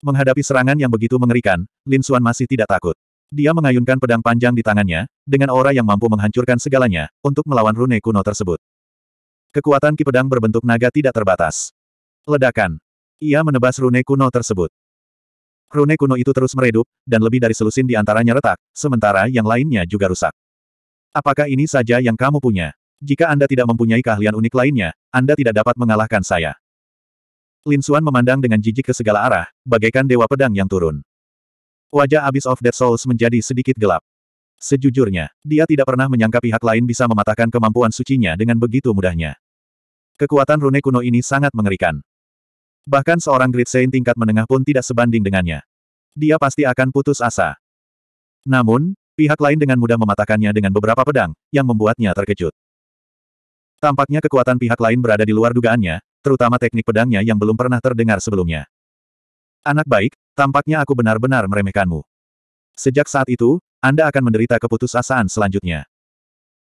Menghadapi serangan yang begitu mengerikan, Lin Xuan masih tidak takut. Dia mengayunkan pedang panjang di tangannya, dengan aura yang mampu menghancurkan segalanya, untuk melawan rune kuno tersebut. Kekuatan ki pedang berbentuk naga tidak terbatas. Ledakan. Ia menebas rune kuno tersebut. Rune kuno itu terus meredup, dan lebih dari selusin di antaranya retak, sementara yang lainnya juga rusak. Apakah ini saja yang kamu punya? Jika Anda tidak mempunyai keahlian unik lainnya, Anda tidak dapat mengalahkan saya. Lin Xuan memandang dengan jijik ke segala arah, bagaikan dewa pedang yang turun. Wajah Abyss of Dead Souls menjadi sedikit gelap. Sejujurnya, dia tidak pernah menyangka pihak lain bisa mematahkan kemampuan sucinya dengan begitu mudahnya. Kekuatan rune kuno ini sangat mengerikan. Bahkan seorang Great Saint tingkat menengah pun tidak sebanding dengannya. Dia pasti akan putus asa. Namun, pihak lain dengan mudah mematahkannya dengan beberapa pedang, yang membuatnya terkejut. Tampaknya kekuatan pihak lain berada di luar dugaannya, terutama teknik pedangnya yang belum pernah terdengar sebelumnya. Anak baik, tampaknya aku benar-benar meremehkanmu. Sejak saat itu, Anda akan menderita keputusasaan selanjutnya.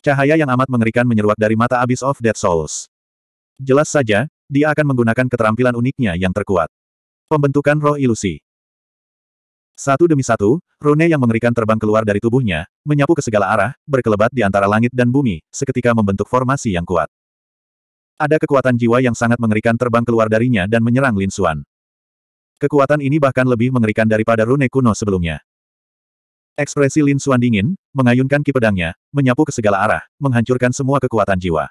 Cahaya yang amat mengerikan menyeruak dari mata Abyss of Dead Souls. Jelas saja, dia akan menggunakan keterampilan uniknya yang terkuat. Pembentukan roh ilusi. Satu demi satu, Rune yang mengerikan terbang keluar dari tubuhnya, menyapu ke segala arah, berkelebat di antara langit dan bumi, seketika membentuk formasi yang kuat. Ada kekuatan jiwa yang sangat mengerikan terbang keluar darinya dan menyerang Lin Xuan. Kekuatan ini bahkan lebih mengerikan daripada rune kuno sebelumnya. Ekspresi Lin Xuan dingin, mengayunkan ki pedangnya, menyapu ke segala arah, menghancurkan semua kekuatan jiwa.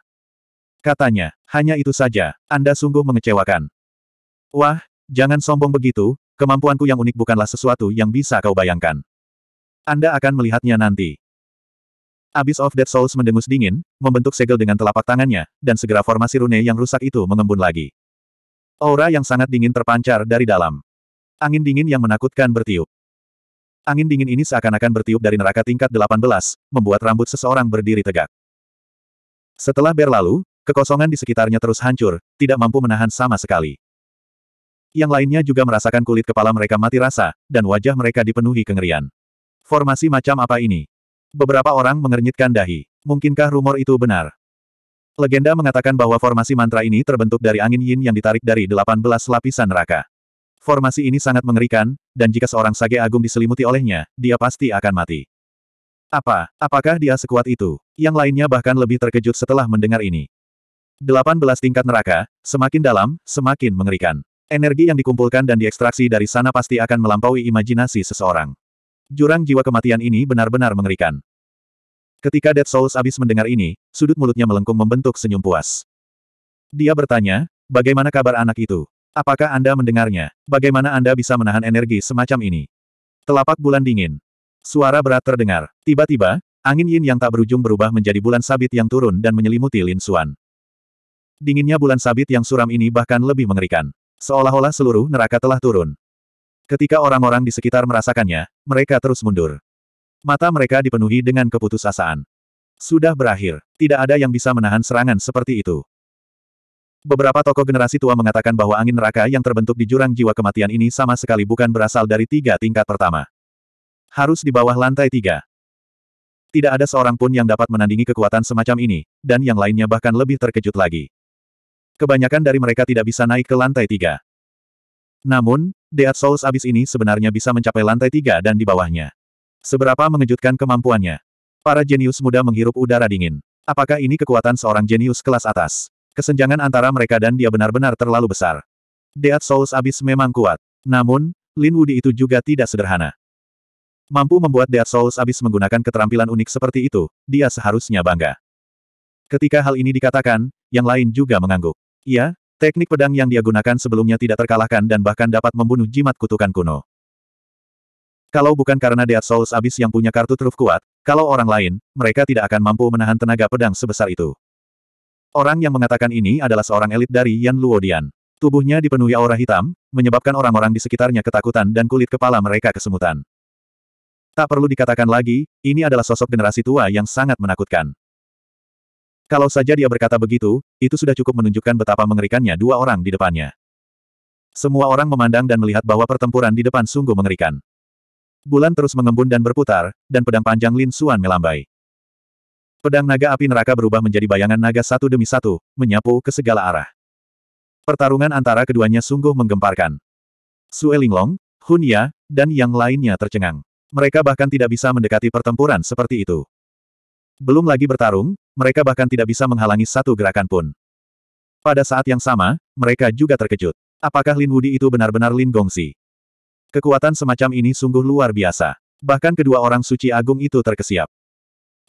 Katanya, hanya itu saja, Anda sungguh mengecewakan. Wah, jangan sombong begitu, kemampuanku yang unik bukanlah sesuatu yang bisa kau bayangkan. Anda akan melihatnya nanti. Abyss of Dead Souls mendengus dingin, membentuk segel dengan telapak tangannya, dan segera formasi rune yang rusak itu mengembun lagi. Aura yang sangat dingin terpancar dari dalam. Angin dingin yang menakutkan bertiup. Angin dingin ini seakan-akan bertiup dari neraka tingkat 18, membuat rambut seseorang berdiri tegak. Setelah berlalu, kekosongan di sekitarnya terus hancur, tidak mampu menahan sama sekali. Yang lainnya juga merasakan kulit kepala mereka mati rasa, dan wajah mereka dipenuhi kengerian. Formasi macam apa ini? Beberapa orang mengernyitkan dahi. Mungkinkah rumor itu benar? Legenda mengatakan bahwa formasi mantra ini terbentuk dari angin yin yang ditarik dari 18 lapisan neraka. Formasi ini sangat mengerikan, dan jika seorang sage agung diselimuti olehnya, dia pasti akan mati. Apa, apakah dia sekuat itu? Yang lainnya bahkan lebih terkejut setelah mendengar ini. 18 tingkat neraka, semakin dalam, semakin mengerikan. Energi yang dikumpulkan dan diekstraksi dari sana pasti akan melampaui imajinasi seseorang. Jurang jiwa kematian ini benar-benar mengerikan. Ketika Dead Souls abis mendengar ini, sudut mulutnya melengkung membentuk senyum puas. Dia bertanya, bagaimana kabar anak itu? Apakah Anda mendengarnya? Bagaimana Anda bisa menahan energi semacam ini? Telapak bulan dingin. Suara berat terdengar. Tiba-tiba, angin yin yang tak berujung berubah menjadi bulan sabit yang turun dan menyelimuti Lin Xuan. Dinginnya bulan sabit yang suram ini bahkan lebih mengerikan. Seolah-olah seluruh neraka telah turun. Ketika orang-orang di sekitar merasakannya, mereka terus mundur. Mata mereka dipenuhi dengan keputusasaan. Sudah berakhir, tidak ada yang bisa menahan serangan seperti itu. Beberapa tokoh generasi tua mengatakan bahwa angin neraka yang terbentuk di jurang jiwa kematian ini sama sekali bukan berasal dari tiga tingkat pertama. Harus di bawah lantai tiga. Tidak ada seorang pun yang dapat menandingi kekuatan semacam ini, dan yang lainnya bahkan lebih terkejut lagi. Kebanyakan dari mereka tidak bisa naik ke lantai tiga. Namun, Dead Souls abis ini sebenarnya bisa mencapai lantai tiga dan di bawahnya. Seberapa mengejutkan kemampuannya. Para jenius muda menghirup udara dingin. Apakah ini kekuatan seorang jenius kelas atas? Kesenjangan antara mereka dan dia benar-benar terlalu besar. Dead Souls abis memang kuat. Namun, Lin Wudi itu juga tidak sederhana. Mampu membuat Dead Souls abis menggunakan keterampilan unik seperti itu, dia seharusnya bangga. Ketika hal ini dikatakan, yang lain juga mengangguk. Iya, Teknik pedang yang dia gunakan sebelumnya tidak terkalahkan dan bahkan dapat membunuh jimat kutukan kuno. Kalau bukan karena Dead Souls abis yang punya kartu truf kuat, kalau orang lain, mereka tidak akan mampu menahan tenaga pedang sebesar itu. Orang yang mengatakan ini adalah seorang elit dari Yan Luodian. Tubuhnya dipenuhi aura hitam, menyebabkan orang-orang di sekitarnya ketakutan dan kulit kepala mereka kesemutan. Tak perlu dikatakan lagi, ini adalah sosok generasi tua yang sangat menakutkan. Kalau saja dia berkata begitu, itu sudah cukup menunjukkan betapa mengerikannya dua orang di depannya. Semua orang memandang dan melihat bahwa pertempuran di depan sungguh mengerikan. Bulan terus mengembun dan berputar, dan pedang panjang Lin Suan melambai. Pedang naga api neraka berubah menjadi bayangan naga satu demi satu, menyapu ke segala arah. Pertarungan antara keduanya sungguh menggemparkan. Su Linglong, Hun Ya, dan yang lainnya tercengang. Mereka bahkan tidak bisa mendekati pertempuran seperti itu. Belum lagi bertarung, mereka bahkan tidak bisa menghalangi satu gerakan pun. Pada saat yang sama, mereka juga terkejut. Apakah Lin Wudi itu benar-benar Lin Gongsi? Kekuatan semacam ini sungguh luar biasa. Bahkan kedua orang suci agung itu terkesiap.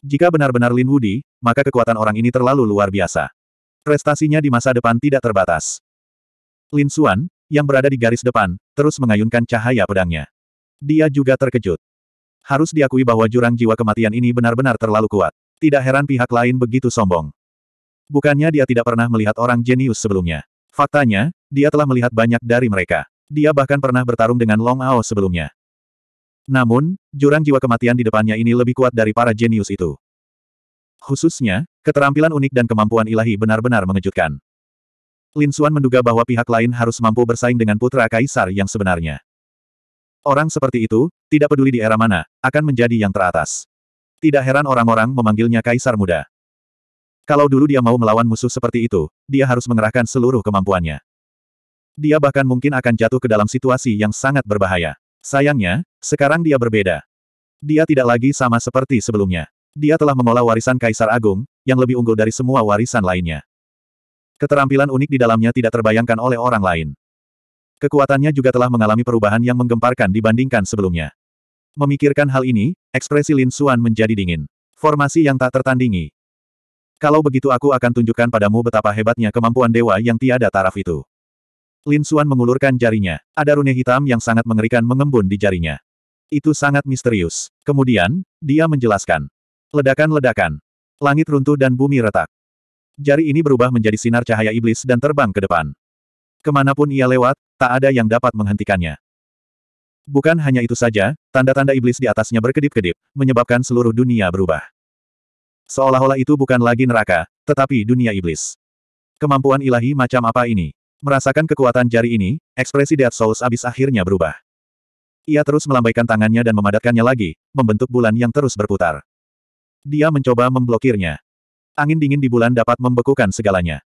Jika benar-benar Lin Wudi, maka kekuatan orang ini terlalu luar biasa. Prestasinya di masa depan tidak terbatas. Lin Xuan, yang berada di garis depan, terus mengayunkan cahaya pedangnya. Dia juga terkejut. Harus diakui bahwa jurang jiwa kematian ini benar-benar terlalu kuat. Tidak heran pihak lain begitu sombong. Bukannya dia tidak pernah melihat orang jenius sebelumnya. Faktanya, dia telah melihat banyak dari mereka. Dia bahkan pernah bertarung dengan Long Ao sebelumnya. Namun, jurang jiwa kematian di depannya ini lebih kuat dari para jenius itu. Khususnya, keterampilan unik dan kemampuan ilahi benar-benar mengejutkan. Lin Xuan menduga bahwa pihak lain harus mampu bersaing dengan putra kaisar yang sebenarnya. Orang seperti itu, tidak peduli di era mana, akan menjadi yang teratas. Tidak heran orang-orang memanggilnya Kaisar Muda. Kalau dulu dia mau melawan musuh seperti itu, dia harus mengerahkan seluruh kemampuannya. Dia bahkan mungkin akan jatuh ke dalam situasi yang sangat berbahaya. Sayangnya, sekarang dia berbeda. Dia tidak lagi sama seperti sebelumnya. Dia telah mengolah warisan Kaisar Agung, yang lebih unggul dari semua warisan lainnya. Keterampilan unik di dalamnya tidak terbayangkan oleh orang lain. Kekuatannya juga telah mengalami perubahan yang menggemparkan dibandingkan sebelumnya. Memikirkan hal ini, ekspresi Lin Xuan menjadi dingin. Formasi yang tak tertandingi. Kalau begitu aku akan tunjukkan padamu betapa hebatnya kemampuan dewa yang tiada taraf itu. Lin Xuan mengulurkan jarinya. Ada rune hitam yang sangat mengerikan mengembun di jarinya. Itu sangat misterius. Kemudian, dia menjelaskan. Ledakan-ledakan. Langit runtuh dan bumi retak. Jari ini berubah menjadi sinar cahaya iblis dan terbang ke depan. Kemanapun ia lewat, tak ada yang dapat menghentikannya. Bukan hanya itu saja, tanda-tanda iblis di atasnya berkedip-kedip, menyebabkan seluruh dunia berubah. Seolah-olah itu bukan lagi neraka, tetapi dunia iblis. Kemampuan ilahi macam apa ini? Merasakan kekuatan jari ini, ekspresi Dead Souls abis akhirnya berubah. Ia terus melambaikan tangannya dan memadatkannya lagi, membentuk bulan yang terus berputar. Dia mencoba memblokirnya. Angin dingin di bulan dapat membekukan segalanya.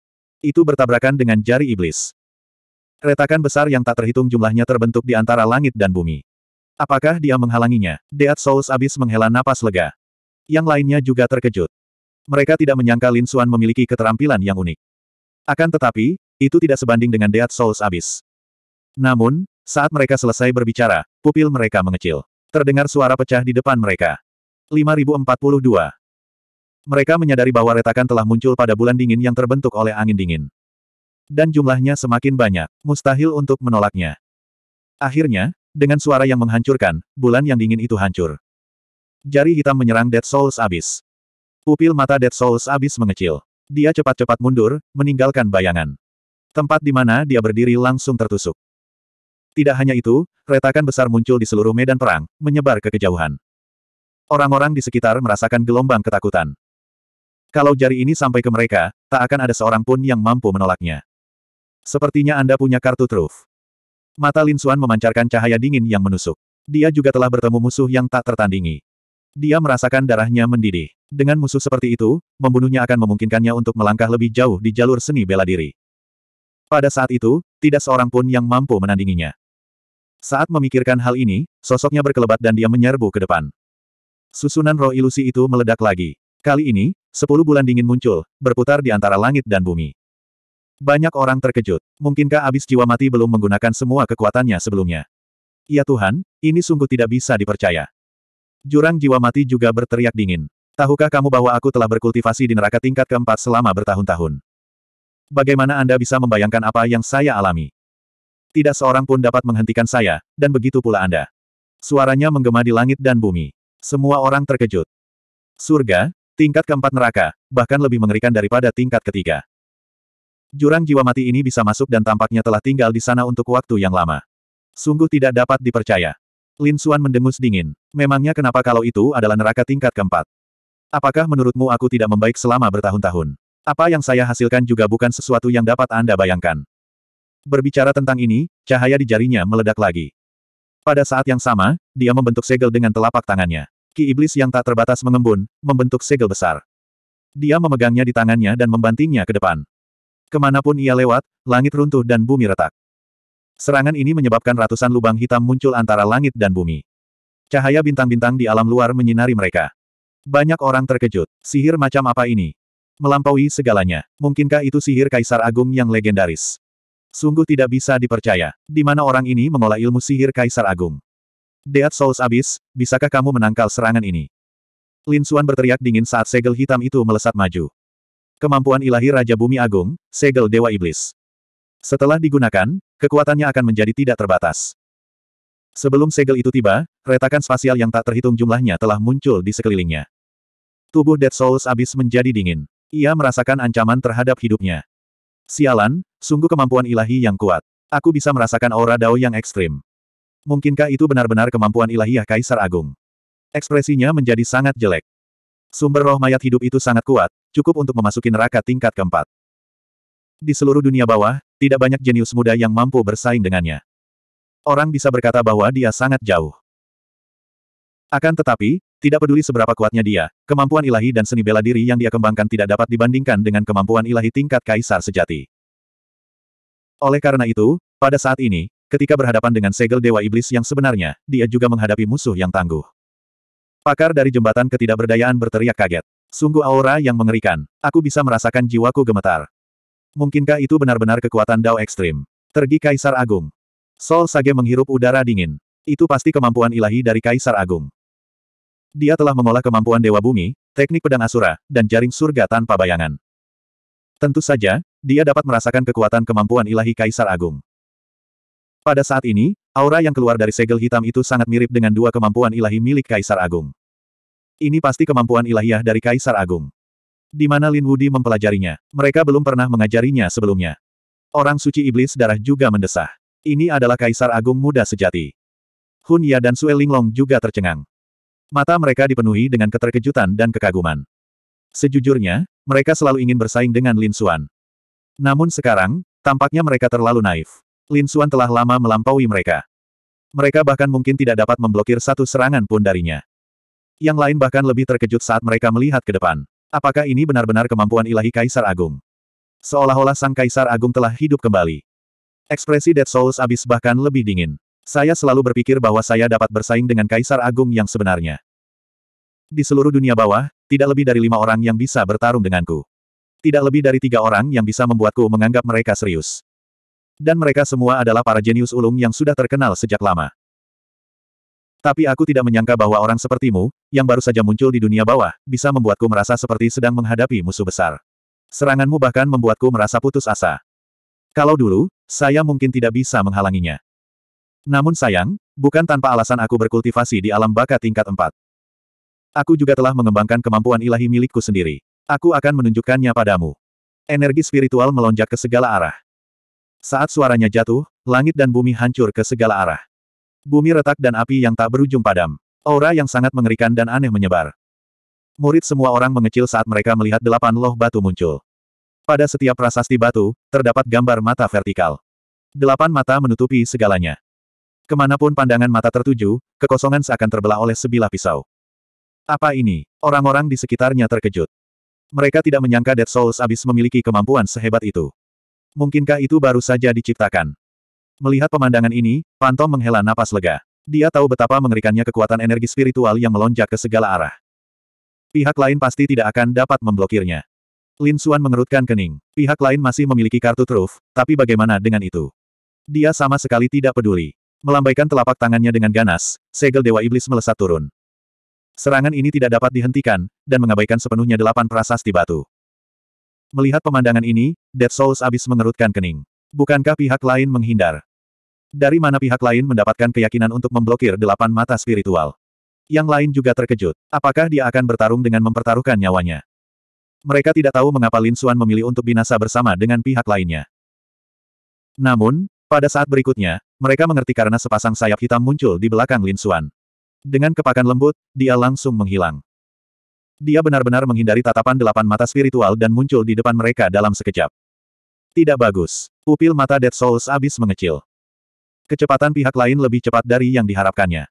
Itu bertabrakan dengan jari iblis. Retakan besar yang tak terhitung jumlahnya terbentuk di antara langit dan bumi. Apakah dia menghalanginya? Deat Souls abis menghela napas lega. Yang lainnya juga terkejut. Mereka tidak menyangka Lin Xuan memiliki keterampilan yang unik. Akan tetapi, itu tidak sebanding dengan Deat Souls abis. Namun, saat mereka selesai berbicara, pupil mereka mengecil. Terdengar suara pecah di depan mereka. 5042. Mereka menyadari bahwa retakan telah muncul pada bulan dingin yang terbentuk oleh angin dingin. Dan jumlahnya semakin banyak, mustahil untuk menolaknya. Akhirnya, dengan suara yang menghancurkan, bulan yang dingin itu hancur. Jari hitam menyerang Dead Souls abis. Pupil mata Dead Souls abis mengecil. Dia cepat-cepat mundur, meninggalkan bayangan. Tempat di mana dia berdiri langsung tertusuk. Tidak hanya itu, retakan besar muncul di seluruh medan perang, menyebar ke kejauhan. Orang-orang di sekitar merasakan gelombang ketakutan. Kalau jari ini sampai ke mereka, tak akan ada seorang pun yang mampu menolaknya. Sepertinya Anda punya kartu truf. Mata Lin Xuan memancarkan cahaya dingin yang menusuk. Dia juga telah bertemu musuh yang tak tertandingi. Dia merasakan darahnya mendidih. Dengan musuh seperti itu, membunuhnya akan memungkinkannya untuk melangkah lebih jauh di jalur seni bela diri. Pada saat itu, tidak seorang pun yang mampu menandinginya. Saat memikirkan hal ini, sosoknya berkelebat dan dia menyerbu ke depan. Susunan roh ilusi itu meledak lagi. Kali ini, sepuluh bulan dingin muncul, berputar di antara langit dan bumi. Banyak orang terkejut. Mungkinkah abis jiwa mati belum menggunakan semua kekuatannya sebelumnya? Ya Tuhan, ini sungguh tidak bisa dipercaya. Jurang jiwa mati juga berteriak dingin. Tahukah kamu bahwa aku telah berkultivasi di neraka tingkat keempat selama bertahun-tahun? Bagaimana Anda bisa membayangkan apa yang saya alami? Tidak seorang pun dapat menghentikan saya, dan begitu pula Anda. Suaranya menggema di langit dan bumi. Semua orang terkejut. Surga, tingkat keempat neraka, bahkan lebih mengerikan daripada tingkat ketiga. Jurang jiwa mati ini bisa masuk dan tampaknya telah tinggal di sana untuk waktu yang lama. Sungguh tidak dapat dipercaya. Lin Xuan mendengus dingin. Memangnya kenapa kalau itu adalah neraka tingkat keempat? Apakah menurutmu aku tidak membaik selama bertahun-tahun? Apa yang saya hasilkan juga bukan sesuatu yang dapat Anda bayangkan. Berbicara tentang ini, cahaya di jarinya meledak lagi. Pada saat yang sama, dia membentuk segel dengan telapak tangannya. Ki iblis yang tak terbatas mengembun, membentuk segel besar. Dia memegangnya di tangannya dan membantingnya ke depan. Kemanapun ia lewat, langit runtuh dan bumi retak. Serangan ini menyebabkan ratusan lubang hitam muncul antara langit dan bumi. Cahaya bintang-bintang di alam luar menyinari mereka. Banyak orang terkejut. Sihir macam apa ini? Melampaui segalanya. Mungkinkah itu sihir Kaisar Agung yang legendaris? Sungguh tidak bisa dipercaya. Di mana orang ini mengolah ilmu sihir Kaisar Agung? Deat Souls abis, bisakah kamu menangkal serangan ini? Lin Xuan berteriak dingin saat segel hitam itu melesat maju. Kemampuan ilahi Raja Bumi Agung, Segel Dewa Iblis. Setelah digunakan, kekuatannya akan menjadi tidak terbatas. Sebelum segel itu tiba, retakan spasial yang tak terhitung jumlahnya telah muncul di sekelilingnya. Tubuh Dead Souls abis menjadi dingin. Ia merasakan ancaman terhadap hidupnya. Sialan, sungguh kemampuan ilahi yang kuat. Aku bisa merasakan aura dao yang ekstrim. Mungkinkah itu benar-benar kemampuan ilahiah Kaisar Agung? Ekspresinya menjadi sangat jelek. Sumber roh mayat hidup itu sangat kuat, cukup untuk memasuki neraka tingkat keempat. Di seluruh dunia bawah, tidak banyak jenius muda yang mampu bersaing dengannya. Orang bisa berkata bahwa dia sangat jauh. Akan tetapi, tidak peduli seberapa kuatnya dia, kemampuan ilahi dan seni bela diri yang dia kembangkan tidak dapat dibandingkan dengan kemampuan ilahi tingkat kaisar sejati. Oleh karena itu, pada saat ini, ketika berhadapan dengan segel Dewa Iblis yang sebenarnya, dia juga menghadapi musuh yang tangguh. Pakar dari jembatan ketidakberdayaan berteriak kaget. Sungguh aura yang mengerikan. Aku bisa merasakan jiwaku gemetar. Mungkinkah itu benar-benar kekuatan Dao ekstrim? Tergi Kaisar Agung. Sol Sage menghirup udara dingin. Itu pasti kemampuan ilahi dari Kaisar Agung. Dia telah mengolah kemampuan Dewa Bumi, teknik pedang Asura, dan jaring surga tanpa bayangan. Tentu saja, dia dapat merasakan kekuatan kemampuan ilahi Kaisar Agung. Pada saat ini, Aura yang keluar dari segel hitam itu sangat mirip dengan dua kemampuan ilahi milik Kaisar Agung. Ini pasti kemampuan ilahiyah dari Kaisar Agung. Di mana Lin Wudi mempelajarinya, mereka belum pernah mengajarinya sebelumnya. Orang suci iblis darah juga mendesah. Ini adalah Kaisar Agung muda sejati. Hun Ya dan Sue Linglong juga tercengang. Mata mereka dipenuhi dengan keterkejutan dan kekaguman. Sejujurnya, mereka selalu ingin bersaing dengan Lin Xuan. Namun sekarang, tampaknya mereka terlalu naif. Lin Xuan telah lama melampaui mereka. Mereka bahkan mungkin tidak dapat memblokir satu serangan pun darinya. Yang lain bahkan lebih terkejut saat mereka melihat ke depan. Apakah ini benar-benar kemampuan ilahi Kaisar Agung? Seolah-olah sang Kaisar Agung telah hidup kembali. Ekspresi Dead Souls abis bahkan lebih dingin. Saya selalu berpikir bahwa saya dapat bersaing dengan Kaisar Agung yang sebenarnya. Di seluruh dunia bawah, tidak lebih dari lima orang yang bisa bertarung denganku. Tidak lebih dari tiga orang yang bisa membuatku menganggap mereka serius. Dan mereka semua adalah para jenius ulung yang sudah terkenal sejak lama. Tapi aku tidak menyangka bahwa orang sepertimu, yang baru saja muncul di dunia bawah, bisa membuatku merasa seperti sedang menghadapi musuh besar. Seranganmu bahkan membuatku merasa putus asa. Kalau dulu, saya mungkin tidak bisa menghalanginya. Namun sayang, bukan tanpa alasan aku berkultivasi di alam baka tingkat 4. Aku juga telah mengembangkan kemampuan ilahi milikku sendiri. Aku akan menunjukkannya padamu. Energi spiritual melonjak ke segala arah. Saat suaranya jatuh, langit dan bumi hancur ke segala arah. Bumi retak dan api yang tak berujung padam. Aura yang sangat mengerikan dan aneh menyebar. Murid semua orang mengecil saat mereka melihat delapan loh batu muncul. Pada setiap prasasti batu, terdapat gambar mata vertikal. Delapan mata menutupi segalanya. Kemanapun pandangan mata tertuju, kekosongan seakan terbelah oleh sebilah pisau. Apa ini? Orang-orang di sekitarnya terkejut. Mereka tidak menyangka Dead Souls abis memiliki kemampuan sehebat itu. Mungkinkah itu baru saja diciptakan? Melihat pemandangan ini, Pantom menghela napas lega. Dia tahu betapa mengerikannya kekuatan energi spiritual yang melonjak ke segala arah. Pihak lain pasti tidak akan dapat memblokirnya. Lin Xuan mengerutkan kening. Pihak lain masih memiliki kartu truf, tapi bagaimana dengan itu? Dia sama sekali tidak peduli. Melambaikan telapak tangannya dengan ganas, segel Dewa Iblis melesat turun. Serangan ini tidak dapat dihentikan, dan mengabaikan sepenuhnya delapan prasasti batu. Melihat pemandangan ini, Dead Souls abis mengerutkan kening. Bukankah pihak lain menghindar? Dari mana pihak lain mendapatkan keyakinan untuk memblokir delapan mata spiritual? Yang lain juga terkejut. Apakah dia akan bertarung dengan mempertaruhkan nyawanya? Mereka tidak tahu mengapa Lin Xuan memilih untuk binasa bersama dengan pihak lainnya. Namun, pada saat berikutnya, mereka mengerti karena sepasang sayap hitam muncul di belakang Lin Xuan. Dengan kepakan lembut, dia langsung menghilang. Dia benar-benar menghindari tatapan delapan mata spiritual dan muncul di depan mereka dalam sekejap. Tidak bagus. Pupil mata Dead Souls abis mengecil. Kecepatan pihak lain lebih cepat dari yang diharapkannya.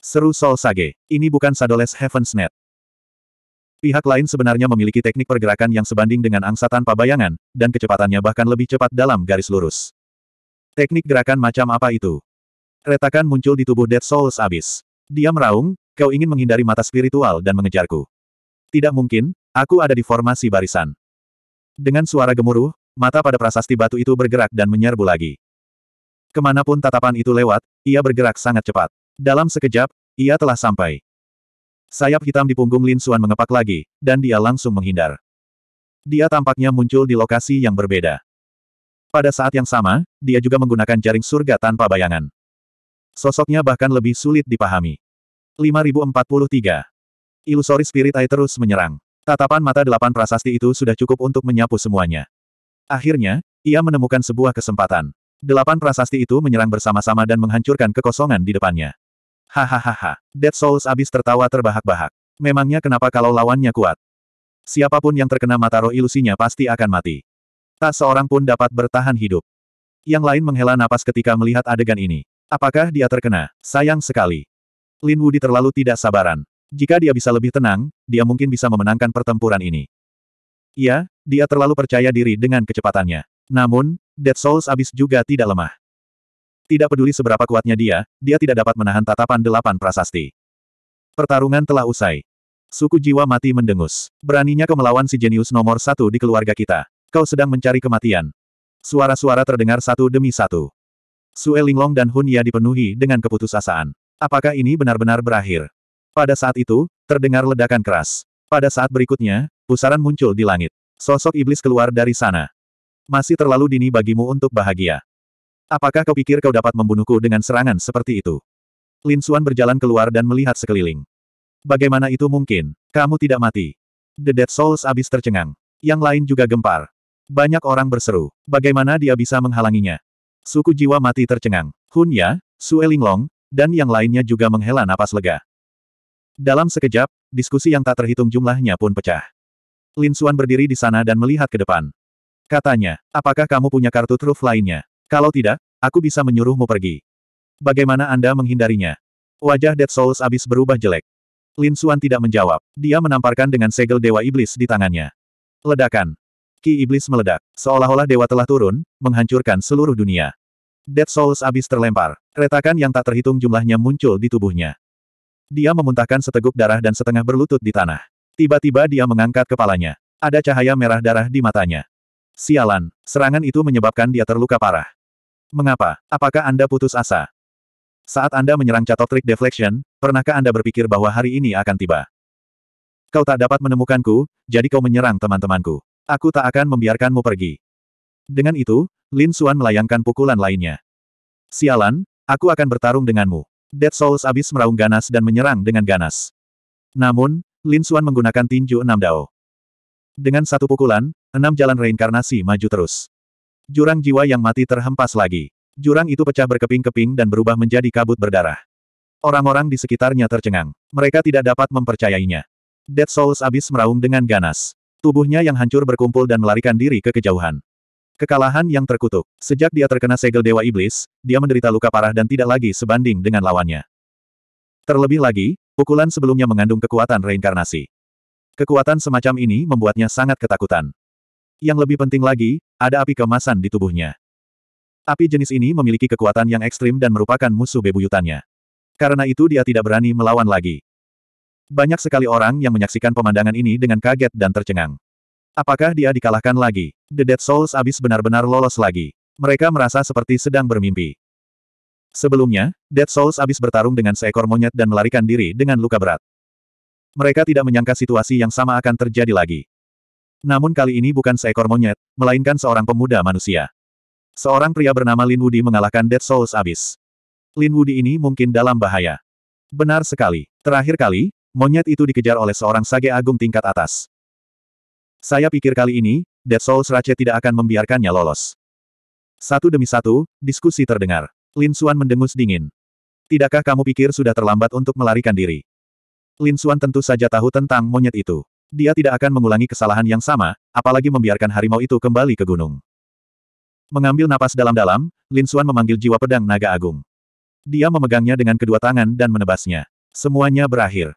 Seru Soul Sage. Ini bukan Sadoles Heaven's Net. Pihak lain sebenarnya memiliki teknik pergerakan yang sebanding dengan angsa tanpa bayangan, dan kecepatannya bahkan lebih cepat dalam garis lurus. Teknik gerakan macam apa itu? Retakan muncul di tubuh Dead Souls abis. Dia meraung, kau ingin menghindari mata spiritual dan mengejarku. Tidak mungkin, aku ada di formasi barisan. Dengan suara gemuruh, mata pada prasasti batu itu bergerak dan menyerbu lagi. Kemanapun tatapan itu lewat, ia bergerak sangat cepat. Dalam sekejap, ia telah sampai. Sayap hitam di punggung Lin Suan mengepak lagi, dan dia langsung menghindar. Dia tampaknya muncul di lokasi yang berbeda. Pada saat yang sama, dia juga menggunakan jaring surga tanpa bayangan. Sosoknya bahkan lebih sulit dipahami. 5043 Ilusori Spirit Eye terus menyerang. Tatapan mata delapan prasasti itu sudah cukup untuk menyapu semuanya. Akhirnya, ia menemukan sebuah kesempatan. Delapan prasasti itu menyerang bersama-sama dan menghancurkan kekosongan di depannya. Hahaha, Dead Souls abis tertawa terbahak-bahak. Memangnya kenapa kalau lawannya kuat? Siapapun yang terkena mata roh ilusinya pasti akan mati. Tak seorang pun dapat bertahan hidup. Yang lain menghela napas ketika melihat adegan ini. Apakah dia terkena? Sayang sekali. Lin Wudi terlalu tidak sabaran. Jika dia bisa lebih tenang, dia mungkin bisa memenangkan pertempuran ini. Iya, dia terlalu percaya diri dengan kecepatannya. Namun, Dead Souls abis juga tidak lemah. Tidak peduli seberapa kuatnya dia, dia tidak dapat menahan tatapan delapan prasasti. Pertarungan telah usai. Suku jiwa mati mendengus. Beraninya kau melawan si jenius nomor satu di keluarga kita. Kau sedang mencari kematian. Suara-suara terdengar satu demi satu. Sue Linglong dan Hun Ya dipenuhi dengan keputusasaan. Apakah ini benar-benar berakhir? Pada saat itu, terdengar ledakan keras. Pada saat berikutnya, pusaran muncul di langit. Sosok iblis keluar dari sana. Masih terlalu dini bagimu untuk bahagia. Apakah kau pikir kau dapat membunuhku dengan serangan seperti itu? Lin Suan berjalan keluar dan melihat sekeliling. Bagaimana itu mungkin? Kamu tidak mati. The Dead Souls abis tercengang. Yang lain juga gempar. Banyak orang berseru. Bagaimana dia bisa menghalanginya? Suku jiwa mati tercengang. Hun Ya, Sue Linglong, dan yang lainnya juga menghela napas lega. Dalam sekejap, diskusi yang tak terhitung jumlahnya pun pecah. Lin Xuan berdiri di sana dan melihat ke depan. Katanya, apakah kamu punya kartu truf lainnya? Kalau tidak, aku bisa menyuruhmu pergi. Bagaimana Anda menghindarinya? Wajah Dead Souls abis berubah jelek. Lin Xuan tidak menjawab. Dia menamparkan dengan segel Dewa Iblis di tangannya. Ledakan. Ki Iblis meledak, seolah-olah dewa telah turun, menghancurkan seluruh dunia. Dead Souls abis terlempar. Retakan yang tak terhitung jumlahnya muncul di tubuhnya. Dia memuntahkan seteguk darah dan setengah berlutut di tanah. Tiba-tiba dia mengangkat kepalanya. Ada cahaya merah darah di matanya. Sialan, serangan itu menyebabkan dia terluka parah. Mengapa? Apakah Anda putus asa? Saat Anda menyerang Catok Deflection, pernahkah Anda berpikir bahwa hari ini akan tiba? Kau tak dapat menemukanku, jadi kau menyerang teman-temanku. Aku tak akan membiarkanmu pergi. Dengan itu, Lin Xuan melayangkan pukulan lainnya. Sialan, aku akan bertarung denganmu. Dead Souls abis meraung ganas dan menyerang dengan ganas. Namun, Lin Xuan menggunakan tinju enam dao. Dengan satu pukulan, enam jalan reinkarnasi maju terus. Jurang jiwa yang mati terhempas lagi. Jurang itu pecah berkeping-keping dan berubah menjadi kabut berdarah. Orang-orang di sekitarnya tercengang. Mereka tidak dapat mempercayainya. Dead Souls abis meraung dengan ganas. Tubuhnya yang hancur berkumpul dan melarikan diri ke kejauhan. Kekalahan yang terkutuk. Sejak dia terkena segel Dewa Iblis, dia menderita luka parah dan tidak lagi sebanding dengan lawannya. Terlebih lagi, pukulan sebelumnya mengandung kekuatan reinkarnasi. Kekuatan semacam ini membuatnya sangat ketakutan. Yang lebih penting lagi, ada api kemasan di tubuhnya. Api jenis ini memiliki kekuatan yang ekstrim dan merupakan musuh bebuyutannya. Karena itu dia tidak berani melawan lagi. Banyak sekali orang yang menyaksikan pemandangan ini dengan kaget dan tercengang. Apakah dia dikalahkan lagi? The Dead Souls abis benar-benar lolos lagi. Mereka merasa seperti sedang bermimpi. Sebelumnya, Dead Souls abis bertarung dengan seekor monyet dan melarikan diri dengan luka berat. Mereka tidak menyangka situasi yang sama akan terjadi lagi. Namun kali ini bukan seekor monyet, melainkan seorang pemuda manusia. Seorang pria bernama Lin Wudi mengalahkan Dead Souls abis. Lin Wudi ini mungkin dalam bahaya. Benar sekali. Terakhir kali, monyet itu dikejar oleh seorang sage agung tingkat atas. Saya pikir kali ini, Dead Souls Serace tidak akan membiarkannya lolos. Satu demi satu, diskusi terdengar. Lin Xuan mendengus dingin. Tidakkah kamu pikir sudah terlambat untuk melarikan diri? Lin Xuan tentu saja tahu tentang monyet itu. Dia tidak akan mengulangi kesalahan yang sama, apalagi membiarkan harimau itu kembali ke gunung. Mengambil napas dalam-dalam, Lin Xuan memanggil jiwa pedang naga agung. Dia memegangnya dengan kedua tangan dan menebasnya. Semuanya berakhir.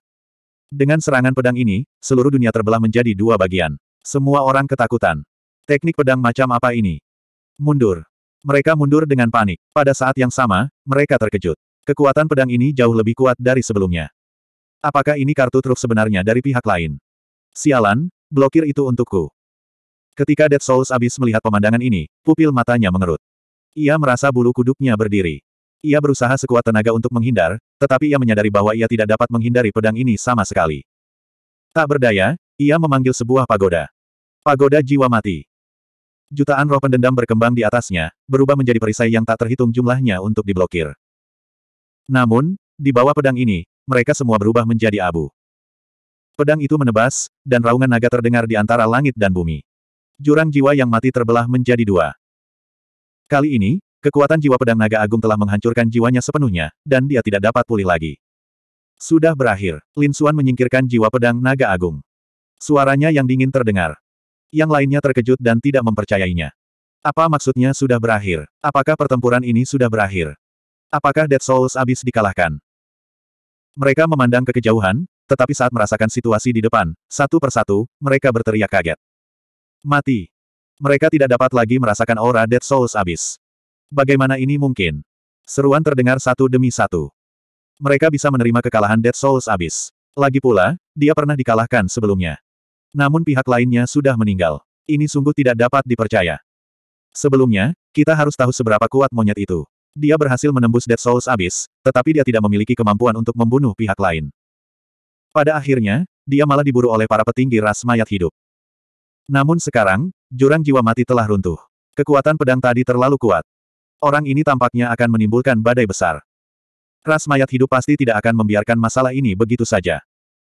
Dengan serangan pedang ini, seluruh dunia terbelah menjadi dua bagian. Semua orang ketakutan. Teknik pedang macam apa ini? Mundur. Mereka mundur dengan panik. Pada saat yang sama, mereka terkejut. Kekuatan pedang ini jauh lebih kuat dari sebelumnya. Apakah ini kartu truf sebenarnya dari pihak lain? Sialan, blokir itu untukku. Ketika Dead Souls abis melihat pemandangan ini, pupil matanya mengerut. Ia merasa bulu kuduknya berdiri. Ia berusaha sekuat tenaga untuk menghindar, tetapi ia menyadari bahwa ia tidak dapat menghindari pedang ini sama sekali. Tak berdaya, ia memanggil sebuah pagoda. Pagoda Jiwa Mati. Jutaan roh pendendam berkembang di atasnya, berubah menjadi perisai yang tak terhitung jumlahnya untuk diblokir. Namun, di bawah pedang ini, mereka semua berubah menjadi abu. Pedang itu menebas, dan raungan naga terdengar di antara langit dan bumi. Jurang jiwa yang mati terbelah menjadi dua. Kali ini, kekuatan jiwa pedang naga agung telah menghancurkan jiwanya sepenuhnya, dan dia tidak dapat pulih lagi. Sudah berakhir, Lin Xuan menyingkirkan jiwa pedang naga agung. Suaranya yang dingin terdengar. Yang lainnya terkejut dan tidak mempercayainya. Apa maksudnya sudah berakhir? Apakah pertempuran ini sudah berakhir? Apakah Dead Souls abis dikalahkan? Mereka memandang ke kejauhan, tetapi saat merasakan situasi di depan, satu persatu, mereka berteriak kaget. Mati. Mereka tidak dapat lagi merasakan aura Dead Souls abis. Bagaimana ini mungkin? Seruan terdengar satu demi satu. Mereka bisa menerima kekalahan Dead Souls abis. Lagi pula, dia pernah dikalahkan sebelumnya namun pihak lainnya sudah meninggal. Ini sungguh tidak dapat dipercaya. Sebelumnya, kita harus tahu seberapa kuat monyet itu. Dia berhasil menembus Dead Souls abis, tetapi dia tidak memiliki kemampuan untuk membunuh pihak lain. Pada akhirnya, dia malah diburu oleh para petinggi ras mayat hidup. Namun sekarang, jurang jiwa mati telah runtuh. Kekuatan pedang tadi terlalu kuat. Orang ini tampaknya akan menimbulkan badai besar. Ras mayat hidup pasti tidak akan membiarkan masalah ini begitu saja.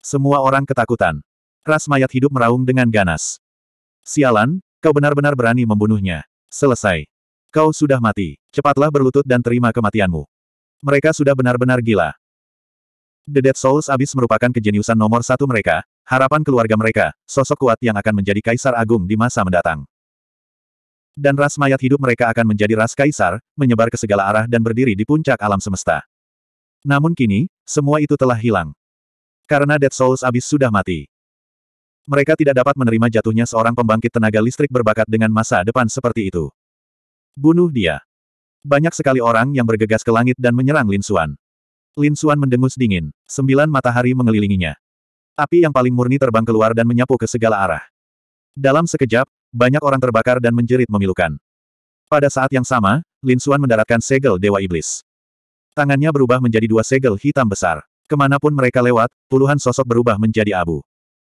Semua orang ketakutan. Ras mayat hidup meraung dengan ganas. Sialan, kau benar-benar berani membunuhnya. Selesai. Kau sudah mati. Cepatlah berlutut dan terima kematianmu. Mereka sudah benar-benar gila. The Dead Souls Abyss merupakan kejeniusan nomor satu mereka, harapan keluarga mereka, sosok kuat yang akan menjadi kaisar agung di masa mendatang. Dan ras mayat hidup mereka akan menjadi ras kaisar, menyebar ke segala arah dan berdiri di puncak alam semesta. Namun kini, semua itu telah hilang. Karena Dead Souls Abyss sudah mati. Mereka tidak dapat menerima jatuhnya seorang pembangkit tenaga listrik berbakat dengan masa depan seperti itu. Bunuh dia. Banyak sekali orang yang bergegas ke langit dan menyerang Lin Xuan. Lin Xuan mendengus dingin. Sembilan matahari mengelilinginya. Api yang paling murni terbang keluar dan menyapu ke segala arah. Dalam sekejap, banyak orang terbakar dan menjerit memilukan. Pada saat yang sama, Lin Xuan mendaratkan segel Dewa Iblis. Tangannya berubah menjadi dua segel hitam besar. Kemanapun mereka lewat, puluhan sosok berubah menjadi abu.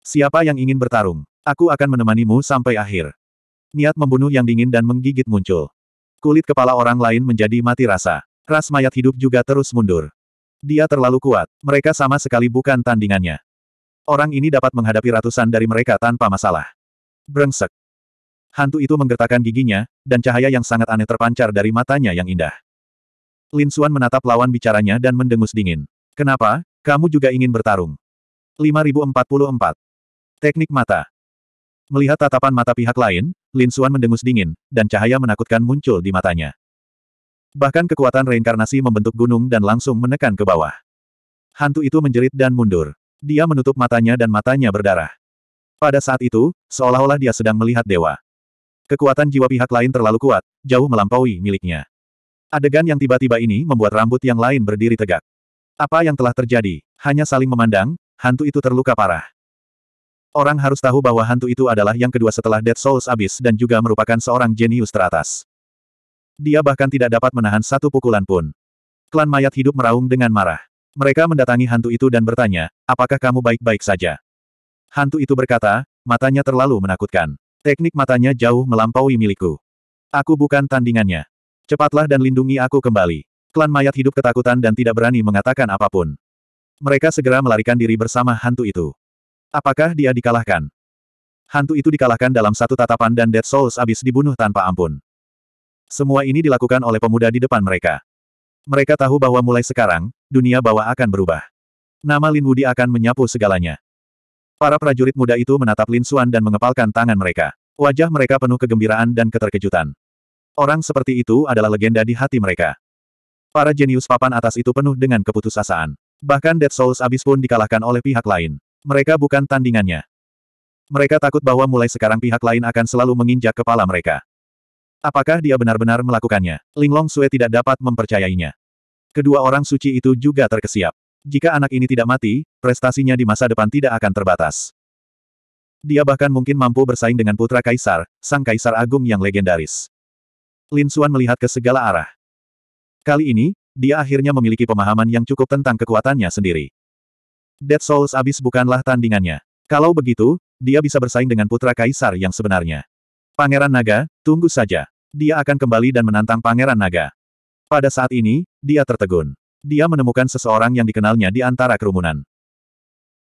Siapa yang ingin bertarung? Aku akan menemanimu sampai akhir. Niat membunuh yang dingin dan menggigit muncul. Kulit kepala orang lain menjadi mati rasa. Ras mayat hidup juga terus mundur. Dia terlalu kuat, mereka sama sekali bukan tandingannya. Orang ini dapat menghadapi ratusan dari mereka tanpa masalah. Brengsek. Hantu itu menggertakkan giginya, dan cahaya yang sangat aneh terpancar dari matanya yang indah. Lin Xuan menatap lawan bicaranya dan mendengus dingin. Kenapa, kamu juga ingin bertarung? 5044. Teknik mata. Melihat tatapan mata pihak lain, Lin Xuan mendengus dingin, dan cahaya menakutkan muncul di matanya. Bahkan kekuatan reinkarnasi membentuk gunung dan langsung menekan ke bawah. Hantu itu menjerit dan mundur. Dia menutup matanya dan matanya berdarah. Pada saat itu, seolah-olah dia sedang melihat dewa. Kekuatan jiwa pihak lain terlalu kuat, jauh melampaui miliknya. Adegan yang tiba-tiba ini membuat rambut yang lain berdiri tegak. Apa yang telah terjadi? Hanya saling memandang, hantu itu terluka parah. Orang harus tahu bahwa hantu itu adalah yang kedua setelah Dead Souls Abis dan juga merupakan seorang jenius teratas. Dia bahkan tidak dapat menahan satu pukulan pun. Klan mayat hidup meraung dengan marah. Mereka mendatangi hantu itu dan bertanya, apakah kamu baik-baik saja? Hantu itu berkata, matanya terlalu menakutkan. Teknik matanya jauh melampaui milikku. Aku bukan tandingannya. Cepatlah dan lindungi aku kembali. Klan mayat hidup ketakutan dan tidak berani mengatakan apapun. Mereka segera melarikan diri bersama hantu itu. Apakah dia dikalahkan? Hantu itu dikalahkan dalam satu tatapan dan Dead Souls abis dibunuh tanpa ampun. Semua ini dilakukan oleh pemuda di depan mereka. Mereka tahu bahwa mulai sekarang, dunia bawah akan berubah. Nama Lin Wudi akan menyapu segalanya. Para prajurit muda itu menatap Lin Xuan dan mengepalkan tangan mereka. Wajah mereka penuh kegembiraan dan keterkejutan. Orang seperti itu adalah legenda di hati mereka. Para jenius papan atas itu penuh dengan keputusasaan. Bahkan Dead Souls abis pun dikalahkan oleh pihak lain. Mereka bukan tandingannya. Mereka takut bahwa mulai sekarang pihak lain akan selalu menginjak kepala mereka. Apakah dia benar-benar melakukannya? Linglong Sue tidak dapat mempercayainya. Kedua orang suci itu juga terkesiap. Jika anak ini tidak mati, prestasinya di masa depan tidak akan terbatas. Dia bahkan mungkin mampu bersaing dengan putra kaisar, sang kaisar agung yang legendaris. Lin Xuan melihat ke segala arah. Kali ini, dia akhirnya memiliki pemahaman yang cukup tentang kekuatannya sendiri. Dead Souls abis bukanlah tandingannya. Kalau begitu, dia bisa bersaing dengan putra kaisar yang sebenarnya. Pangeran Naga, tunggu saja. Dia akan kembali dan menantang Pangeran Naga. Pada saat ini, dia tertegun. Dia menemukan seseorang yang dikenalnya di antara kerumunan.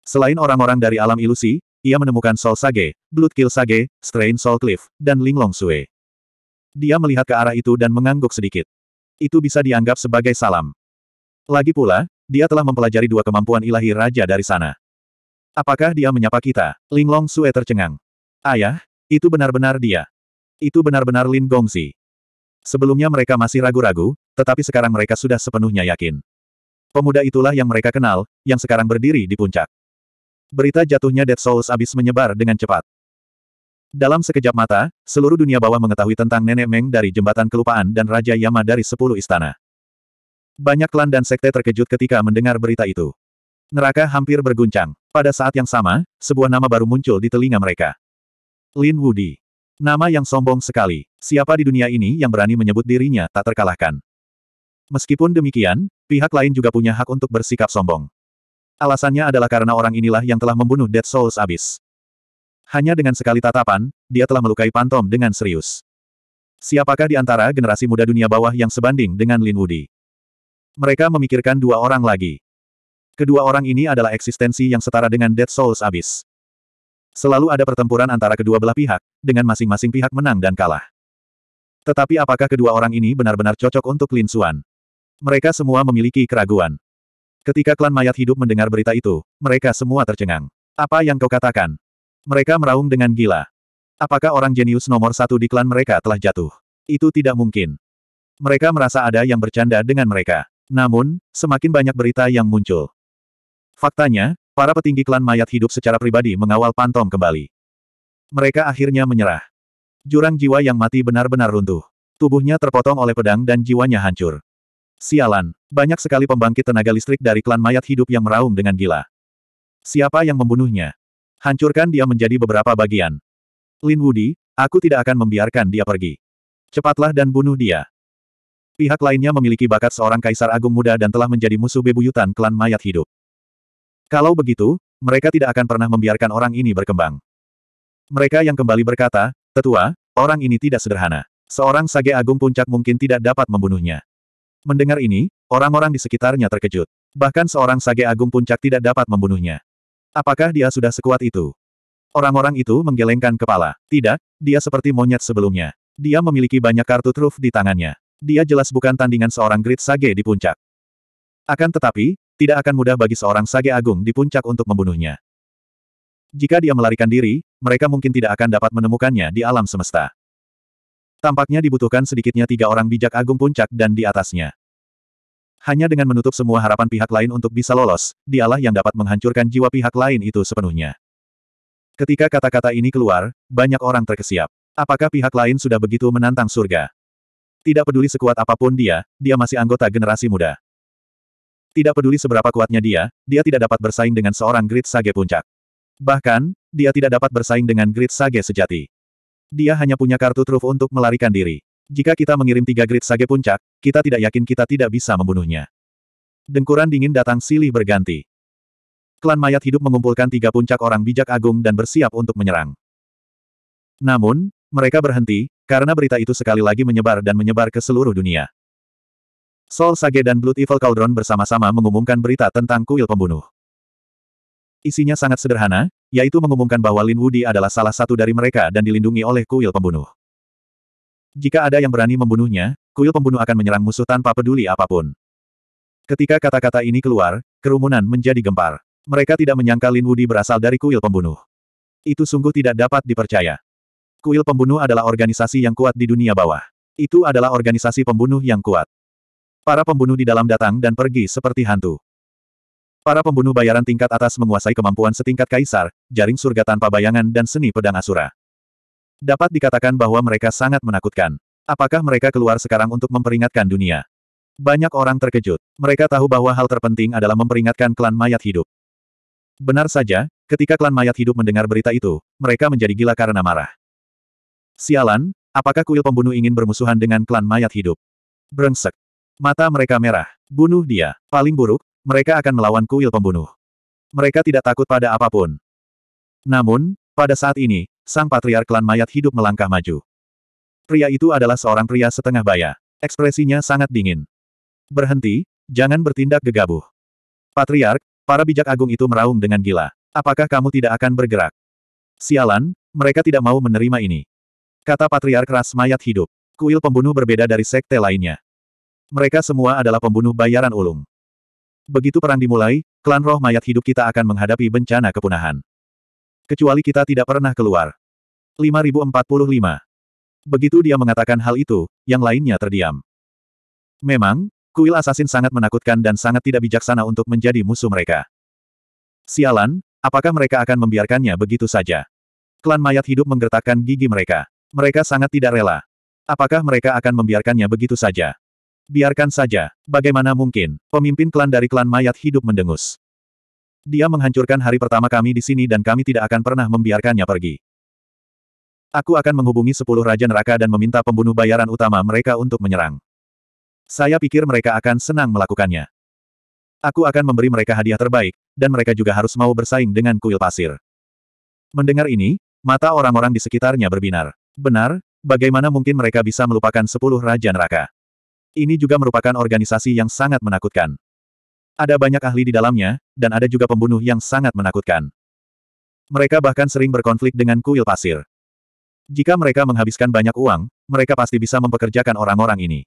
Selain orang-orang dari alam ilusi, ia menemukan Sol Sage, Blood Kill Sage, Strain Sol Cliff, dan Linglong Sue. Dia melihat ke arah itu dan mengangguk sedikit. Itu bisa dianggap sebagai salam. Lagi pula, dia telah mempelajari dua kemampuan ilahi raja dari sana. Apakah dia menyapa kita? Linglong Sue tercengang. Ayah, itu benar-benar dia. Itu benar-benar Lin Gongsi. Sebelumnya mereka masih ragu-ragu, tetapi sekarang mereka sudah sepenuhnya yakin. Pemuda itulah yang mereka kenal, yang sekarang berdiri di puncak. Berita jatuhnya Dead Souls abis menyebar dengan cepat. Dalam sekejap mata, seluruh dunia bawah mengetahui tentang Nenek Meng dari Jembatan Kelupaan dan Raja Yama dari Sepuluh Istana. Banyak klan dan sekte terkejut ketika mendengar berita itu. Neraka hampir berguncang. Pada saat yang sama, sebuah nama baru muncul di telinga mereka. Lin Wudi. Nama yang sombong sekali. Siapa di dunia ini yang berani menyebut dirinya tak terkalahkan? Meskipun demikian, pihak lain juga punya hak untuk bersikap sombong. Alasannya adalah karena orang inilah yang telah membunuh Dead Souls abis. Hanya dengan sekali tatapan, dia telah melukai Pantom dengan serius. Siapakah di antara generasi muda dunia bawah yang sebanding dengan Lin Wudi? Mereka memikirkan dua orang lagi. Kedua orang ini adalah eksistensi yang setara dengan Dead Souls abis. Selalu ada pertempuran antara kedua belah pihak, dengan masing-masing pihak menang dan kalah. Tetapi apakah kedua orang ini benar-benar cocok untuk Lin Xuan? Mereka semua memiliki keraguan. Ketika klan mayat hidup mendengar berita itu, mereka semua tercengang. Apa yang kau katakan? Mereka meraung dengan gila. Apakah orang jenius nomor satu di klan mereka telah jatuh? Itu tidak mungkin. Mereka merasa ada yang bercanda dengan mereka. Namun, semakin banyak berita yang muncul. Faktanya, para petinggi klan mayat hidup secara pribadi mengawal Pantom kembali. Mereka akhirnya menyerah. Jurang jiwa yang mati benar-benar runtuh. Tubuhnya terpotong oleh pedang dan jiwanya hancur. Sialan, banyak sekali pembangkit tenaga listrik dari klan mayat hidup yang meraung dengan gila. Siapa yang membunuhnya? Hancurkan dia menjadi beberapa bagian. Lin Woody, aku tidak akan membiarkan dia pergi. Cepatlah dan bunuh dia. Pihak lainnya memiliki bakat seorang kaisar agung muda dan telah menjadi musuh bebuyutan klan mayat hidup. Kalau begitu, mereka tidak akan pernah membiarkan orang ini berkembang. Mereka yang kembali berkata, Tetua, orang ini tidak sederhana. Seorang sage agung puncak mungkin tidak dapat membunuhnya. Mendengar ini, orang-orang di sekitarnya terkejut. Bahkan seorang sage agung puncak tidak dapat membunuhnya. Apakah dia sudah sekuat itu? Orang-orang itu menggelengkan kepala. Tidak, dia seperti monyet sebelumnya. Dia memiliki banyak kartu truf di tangannya dia jelas bukan tandingan seorang Great Sage di puncak. Akan tetapi, tidak akan mudah bagi seorang Sage Agung di puncak untuk membunuhnya. Jika dia melarikan diri, mereka mungkin tidak akan dapat menemukannya di alam semesta. Tampaknya dibutuhkan sedikitnya tiga orang bijak agung puncak dan di atasnya. Hanya dengan menutup semua harapan pihak lain untuk bisa lolos, dialah yang dapat menghancurkan jiwa pihak lain itu sepenuhnya. Ketika kata-kata ini keluar, banyak orang terkesiap. Apakah pihak lain sudah begitu menantang surga? Tidak peduli sekuat apapun dia, dia masih anggota generasi muda. Tidak peduli seberapa kuatnya dia, dia tidak dapat bersaing dengan seorang Grid Sage puncak. Bahkan, dia tidak dapat bersaing dengan Grid Sage sejati. Dia hanya punya kartu truf untuk melarikan diri. Jika kita mengirim tiga Grid Sage puncak, kita tidak yakin kita tidak bisa membunuhnya. Dengkuran dingin datang silih berganti. Klan mayat hidup mengumpulkan tiga puncak orang bijak agung dan bersiap untuk menyerang. Namun, mereka berhenti, karena berita itu sekali lagi menyebar dan menyebar ke seluruh dunia. Sol Sage dan Blood Evil Cauldron bersama-sama mengumumkan berita tentang kuil pembunuh. Isinya sangat sederhana, yaitu mengumumkan bahwa Lin Wudi adalah salah satu dari mereka dan dilindungi oleh kuil pembunuh. Jika ada yang berani membunuhnya, kuil pembunuh akan menyerang musuh tanpa peduli apapun. Ketika kata-kata ini keluar, kerumunan menjadi gempar. Mereka tidak menyangka Lin Wudi berasal dari kuil pembunuh. Itu sungguh tidak dapat dipercaya. Kuil pembunuh adalah organisasi yang kuat di dunia bawah. Itu adalah organisasi pembunuh yang kuat. Para pembunuh di dalam datang dan pergi seperti hantu. Para pembunuh bayaran tingkat atas menguasai kemampuan setingkat kaisar, jaring surga tanpa bayangan dan seni pedang asura. Dapat dikatakan bahwa mereka sangat menakutkan. Apakah mereka keluar sekarang untuk memperingatkan dunia? Banyak orang terkejut. Mereka tahu bahwa hal terpenting adalah memperingatkan klan mayat hidup. Benar saja, ketika klan mayat hidup mendengar berita itu, mereka menjadi gila karena marah. Sialan, apakah kuil pembunuh ingin bermusuhan dengan klan mayat hidup? Brengsek. Mata mereka merah. Bunuh dia. Paling buruk, mereka akan melawan kuil pembunuh. Mereka tidak takut pada apapun. Namun, pada saat ini, sang patriark klan mayat hidup melangkah maju. Pria itu adalah seorang pria setengah baya. Ekspresinya sangat dingin. Berhenti, jangan bertindak gegabah. Patriark, para bijak agung itu meraung dengan gila. Apakah kamu tidak akan bergerak? Sialan, mereka tidak mau menerima ini. Kata Patriark Ras Mayat Hidup. Kuil pembunuh berbeda dari sekte lainnya. Mereka semua adalah pembunuh bayaran ulung. Begitu perang dimulai, klan roh mayat hidup kita akan menghadapi bencana kepunahan. Kecuali kita tidak pernah keluar. 5045. Begitu dia mengatakan hal itu, yang lainnya terdiam. Memang, kuil asasin sangat menakutkan dan sangat tidak bijaksana untuk menjadi musuh mereka. Sialan, apakah mereka akan membiarkannya begitu saja? Klan mayat hidup menggertakkan gigi mereka. Mereka sangat tidak rela. Apakah mereka akan membiarkannya begitu saja? Biarkan saja, bagaimana mungkin, pemimpin klan dari klan mayat hidup mendengus. Dia menghancurkan hari pertama kami di sini dan kami tidak akan pernah membiarkannya pergi. Aku akan menghubungi sepuluh Raja Neraka dan meminta pembunuh bayaran utama mereka untuk menyerang. Saya pikir mereka akan senang melakukannya. Aku akan memberi mereka hadiah terbaik, dan mereka juga harus mau bersaing dengan kuil pasir. Mendengar ini, mata orang-orang di sekitarnya berbinar. Benar, bagaimana mungkin mereka bisa melupakan sepuluh Raja Neraka? Ini juga merupakan organisasi yang sangat menakutkan. Ada banyak ahli di dalamnya, dan ada juga pembunuh yang sangat menakutkan. Mereka bahkan sering berkonflik dengan kuil pasir. Jika mereka menghabiskan banyak uang, mereka pasti bisa mempekerjakan orang-orang ini.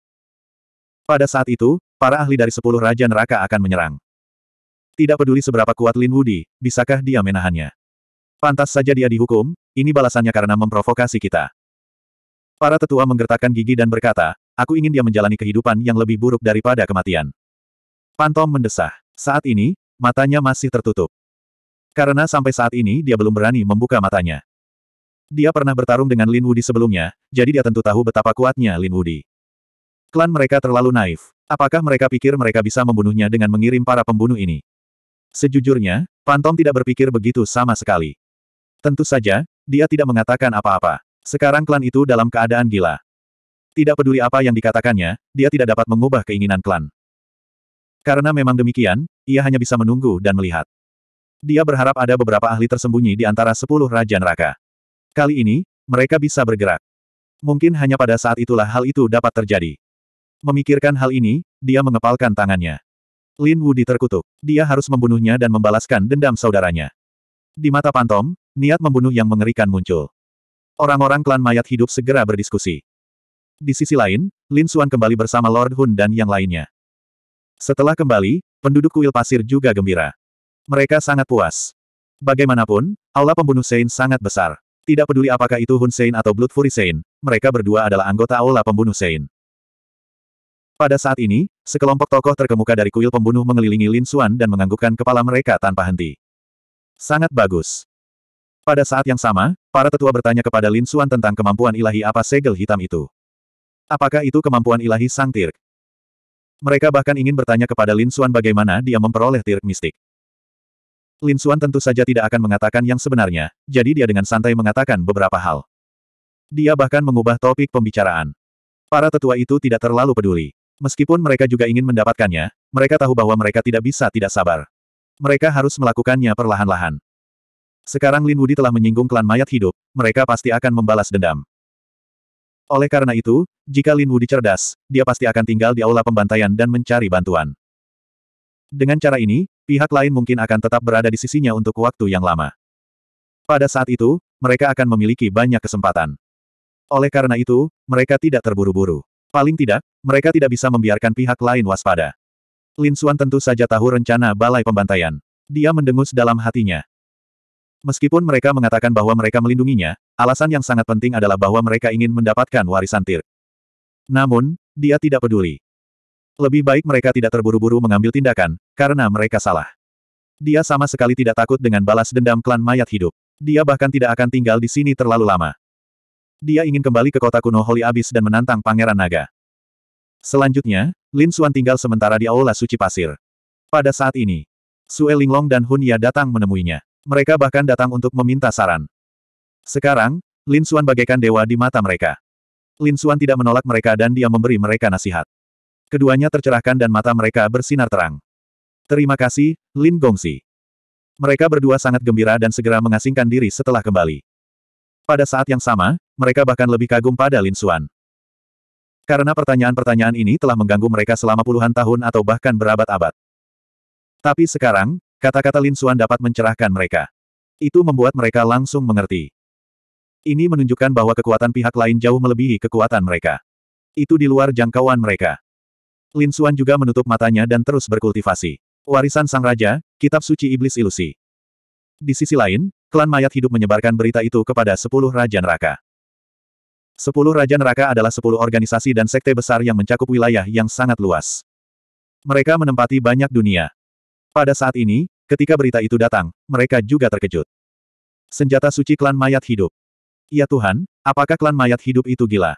Pada saat itu, para ahli dari sepuluh Raja Neraka akan menyerang. Tidak peduli seberapa kuat Lin Wudi, bisakah dia menahannya? Pantas saja dia dihukum, ini balasannya karena memprovokasi kita. Para tetua menggertakkan gigi dan berkata, aku ingin dia menjalani kehidupan yang lebih buruk daripada kematian. Pantom mendesah. Saat ini, matanya masih tertutup. Karena sampai saat ini dia belum berani membuka matanya. Dia pernah bertarung dengan Lin Wudi sebelumnya, jadi dia tentu tahu betapa kuatnya Lin Wudi. Klan mereka terlalu naif. Apakah mereka pikir mereka bisa membunuhnya dengan mengirim para pembunuh ini? Sejujurnya, Pantom tidak berpikir begitu sama sekali. Tentu saja, dia tidak mengatakan apa-apa. Sekarang klan itu dalam keadaan gila. Tidak peduli apa yang dikatakannya, dia tidak dapat mengubah keinginan klan. Karena memang demikian, ia hanya bisa menunggu dan melihat. Dia berharap ada beberapa ahli tersembunyi di antara sepuluh Raja Neraka. Kali ini, mereka bisa bergerak. Mungkin hanya pada saat itulah hal itu dapat terjadi. Memikirkan hal ini, dia mengepalkan tangannya. Lin Wu terkutuk. Dia harus membunuhnya dan membalaskan dendam saudaranya. Di mata Pantom, niat membunuh yang mengerikan muncul. Orang-orang klan mayat hidup segera berdiskusi. Di sisi lain, Lin Xuan kembali bersama Lord Hun dan yang lainnya. Setelah kembali, penduduk kuil pasir juga gembira. Mereka sangat puas. Bagaimanapun, aula pembunuh Sein sangat besar. Tidak peduli apakah itu Hun Sein atau Blood Fury Sein, mereka berdua adalah anggota aula pembunuh Sein. Pada saat ini, sekelompok tokoh terkemuka dari kuil pembunuh mengelilingi Lin Xuan dan menganggukkan kepala mereka tanpa henti. Sangat bagus. Pada saat yang sama, para tetua bertanya kepada Lin Xuan tentang kemampuan ilahi apa segel hitam itu. Apakah itu kemampuan ilahi sang tirk? Mereka bahkan ingin bertanya kepada Lin Xuan bagaimana dia memperoleh tirk mistik. Lin Xuan tentu saja tidak akan mengatakan yang sebenarnya, jadi dia dengan santai mengatakan beberapa hal. Dia bahkan mengubah topik pembicaraan. Para tetua itu tidak terlalu peduli. Meskipun mereka juga ingin mendapatkannya, mereka tahu bahwa mereka tidak bisa tidak sabar. Mereka harus melakukannya perlahan-lahan. Sekarang Lin Wudi telah menyinggung klan mayat hidup, mereka pasti akan membalas dendam. Oleh karena itu, jika Lin Wudi cerdas, dia pasti akan tinggal di aula pembantaian dan mencari bantuan. Dengan cara ini, pihak lain mungkin akan tetap berada di sisinya untuk waktu yang lama. Pada saat itu, mereka akan memiliki banyak kesempatan. Oleh karena itu, mereka tidak terburu-buru. Paling tidak, mereka tidak bisa membiarkan pihak lain waspada. Lin Xuan tentu saja tahu rencana balai pembantaian. Dia mendengus dalam hatinya. Meskipun mereka mengatakan bahwa mereka melindunginya, alasan yang sangat penting adalah bahwa mereka ingin mendapatkan warisan tir. Namun, dia tidak peduli. Lebih baik mereka tidak terburu-buru mengambil tindakan, karena mereka salah. Dia sama sekali tidak takut dengan balas dendam klan mayat hidup. Dia bahkan tidak akan tinggal di sini terlalu lama. Dia ingin kembali ke kota kuno Holy Abyss dan menantang Pangeran Naga. Selanjutnya, Lin Xuan tinggal sementara di Aula Suci Pasir. Pada saat ini, Sue Linglong dan Hun datang menemuinya. Mereka bahkan datang untuk meminta saran. Sekarang, Lin Xuan bagaikan dewa di mata mereka. Lin Xuan tidak menolak mereka dan dia memberi mereka nasihat. Keduanya tercerahkan dan mata mereka bersinar terang. Terima kasih, Lin Gongsi. Mereka berdua sangat gembira dan segera mengasingkan diri setelah kembali. Pada saat yang sama, mereka bahkan lebih kagum pada Lin Xuan. Karena pertanyaan-pertanyaan ini telah mengganggu mereka selama puluhan tahun atau bahkan berabad-abad. Tapi sekarang, Kata-kata Lin Xuan dapat mencerahkan mereka. Itu membuat mereka langsung mengerti. Ini menunjukkan bahwa kekuatan pihak lain jauh melebihi kekuatan mereka. Itu di luar jangkauan mereka. Lin Xuan juga menutup matanya dan terus berkultivasi. Warisan Sang Raja, Kitab Suci Iblis Ilusi. Di sisi lain, klan mayat hidup menyebarkan berita itu kepada sepuluh Raja Neraka. Sepuluh Raja Neraka adalah sepuluh organisasi dan sekte besar yang mencakup wilayah yang sangat luas. Mereka menempati banyak dunia. Pada saat ini, Ketika berita itu datang, mereka juga terkejut. Senjata suci klan mayat hidup. Ya Tuhan, apakah klan mayat hidup itu gila?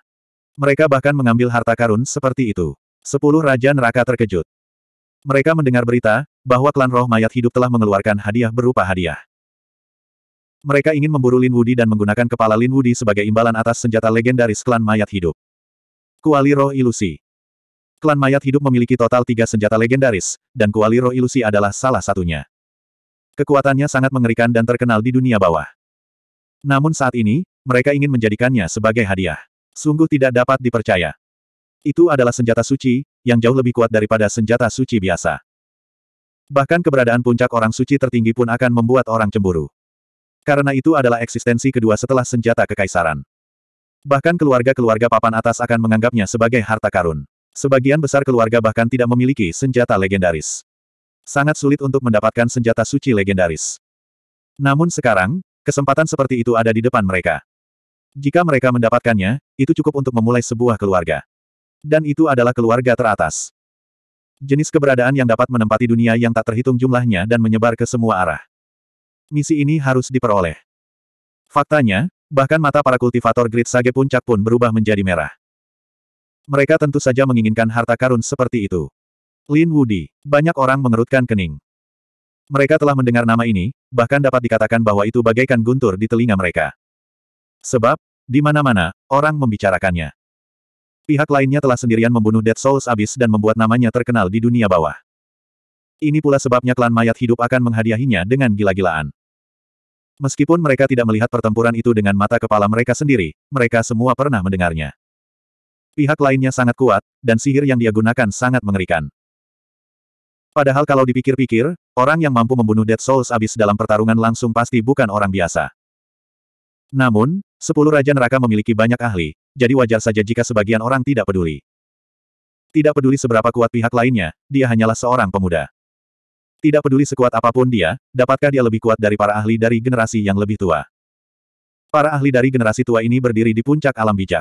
Mereka bahkan mengambil harta karun seperti itu. Sepuluh Raja Neraka terkejut. Mereka mendengar berita, bahwa klan roh mayat hidup telah mengeluarkan hadiah berupa hadiah. Mereka ingin memburu Lin Wudi dan menggunakan kepala Lin Wudi sebagai imbalan atas senjata legendaris klan mayat hidup. Kuali Roh Ilusi Klan mayat hidup memiliki total tiga senjata legendaris, dan Kuali Roh Ilusi adalah salah satunya. Kekuatannya sangat mengerikan dan terkenal di dunia bawah. Namun saat ini, mereka ingin menjadikannya sebagai hadiah. Sungguh tidak dapat dipercaya. Itu adalah senjata suci, yang jauh lebih kuat daripada senjata suci biasa. Bahkan keberadaan puncak orang suci tertinggi pun akan membuat orang cemburu. Karena itu adalah eksistensi kedua setelah senjata kekaisaran. Bahkan keluarga-keluarga papan atas akan menganggapnya sebagai harta karun. Sebagian besar keluarga bahkan tidak memiliki senjata legendaris sangat sulit untuk mendapatkan senjata suci legendaris. Namun sekarang, kesempatan seperti itu ada di depan mereka. Jika mereka mendapatkannya, itu cukup untuk memulai sebuah keluarga. Dan itu adalah keluarga teratas. Jenis keberadaan yang dapat menempati dunia yang tak terhitung jumlahnya dan menyebar ke semua arah. Misi ini harus diperoleh. Faktanya, bahkan mata para kultivator grid sage puncak pun berubah menjadi merah. Mereka tentu saja menginginkan harta karun seperti itu. Lin Wudi. Banyak orang mengerutkan kening. Mereka telah mendengar nama ini, bahkan dapat dikatakan bahwa itu bagaikan guntur di telinga mereka. Sebab, di mana-mana, orang membicarakannya. Pihak lainnya telah sendirian membunuh Dead Souls abis dan membuat namanya terkenal di dunia bawah. Ini pula sebabnya klan mayat hidup akan menghadiahinya dengan gila-gilaan. Meskipun mereka tidak melihat pertempuran itu dengan mata kepala mereka sendiri, mereka semua pernah mendengarnya. Pihak lainnya sangat kuat, dan sihir yang dia gunakan sangat mengerikan. Padahal kalau dipikir-pikir, orang yang mampu membunuh Dead Souls abis dalam pertarungan langsung pasti bukan orang biasa. Namun, sepuluh Raja Neraka memiliki banyak ahli, jadi wajar saja jika sebagian orang tidak peduli. Tidak peduli seberapa kuat pihak lainnya, dia hanyalah seorang pemuda. Tidak peduli sekuat apapun dia, dapatkah dia lebih kuat dari para ahli dari generasi yang lebih tua. Para ahli dari generasi tua ini berdiri di puncak alam bijak.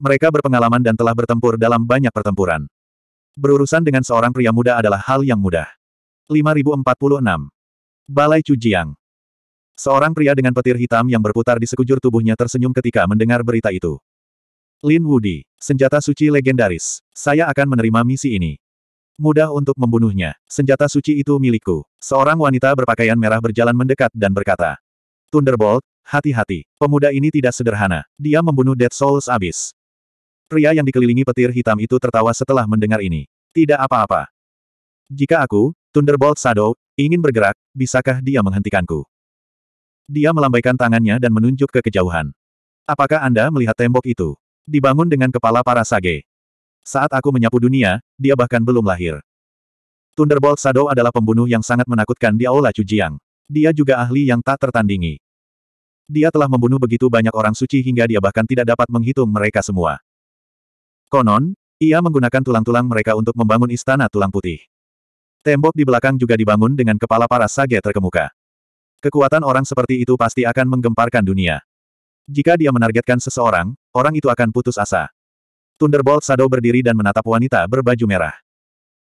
Mereka berpengalaman dan telah bertempur dalam banyak pertempuran. Berurusan dengan seorang pria muda adalah hal yang mudah. 5046. Balai Cujiang. Seorang pria dengan petir hitam yang berputar di sekujur tubuhnya tersenyum ketika mendengar berita itu. Lin Wudi, senjata suci legendaris. Saya akan menerima misi ini. Mudah untuk membunuhnya. Senjata suci itu milikku. Seorang wanita berpakaian merah berjalan mendekat dan berkata. Thunderbolt, hati-hati. Pemuda ini tidak sederhana. Dia membunuh Dead Souls abis. Pria yang dikelilingi petir hitam itu tertawa setelah mendengar ini. Tidak apa-apa. Jika aku, Thunderbolt Shadow, ingin bergerak, bisakah dia menghentikanku? Dia melambaikan tangannya dan menunjuk ke kejauhan. Apakah Anda melihat tembok itu? Dibangun dengan kepala para sage. Saat aku menyapu dunia, dia bahkan belum lahir. Thunderbolt Shadow adalah pembunuh yang sangat menakutkan di Aula Cujiang. Dia juga ahli yang tak tertandingi. Dia telah membunuh begitu banyak orang suci hingga dia bahkan tidak dapat menghitung mereka semua. Konon, ia menggunakan tulang-tulang mereka untuk membangun istana tulang putih. Tembok di belakang juga dibangun dengan kepala para sage terkemuka. Kekuatan orang seperti itu pasti akan menggemparkan dunia. Jika dia menargetkan seseorang, orang itu akan putus asa. Thunderbolt Shadow berdiri dan menatap wanita berbaju merah.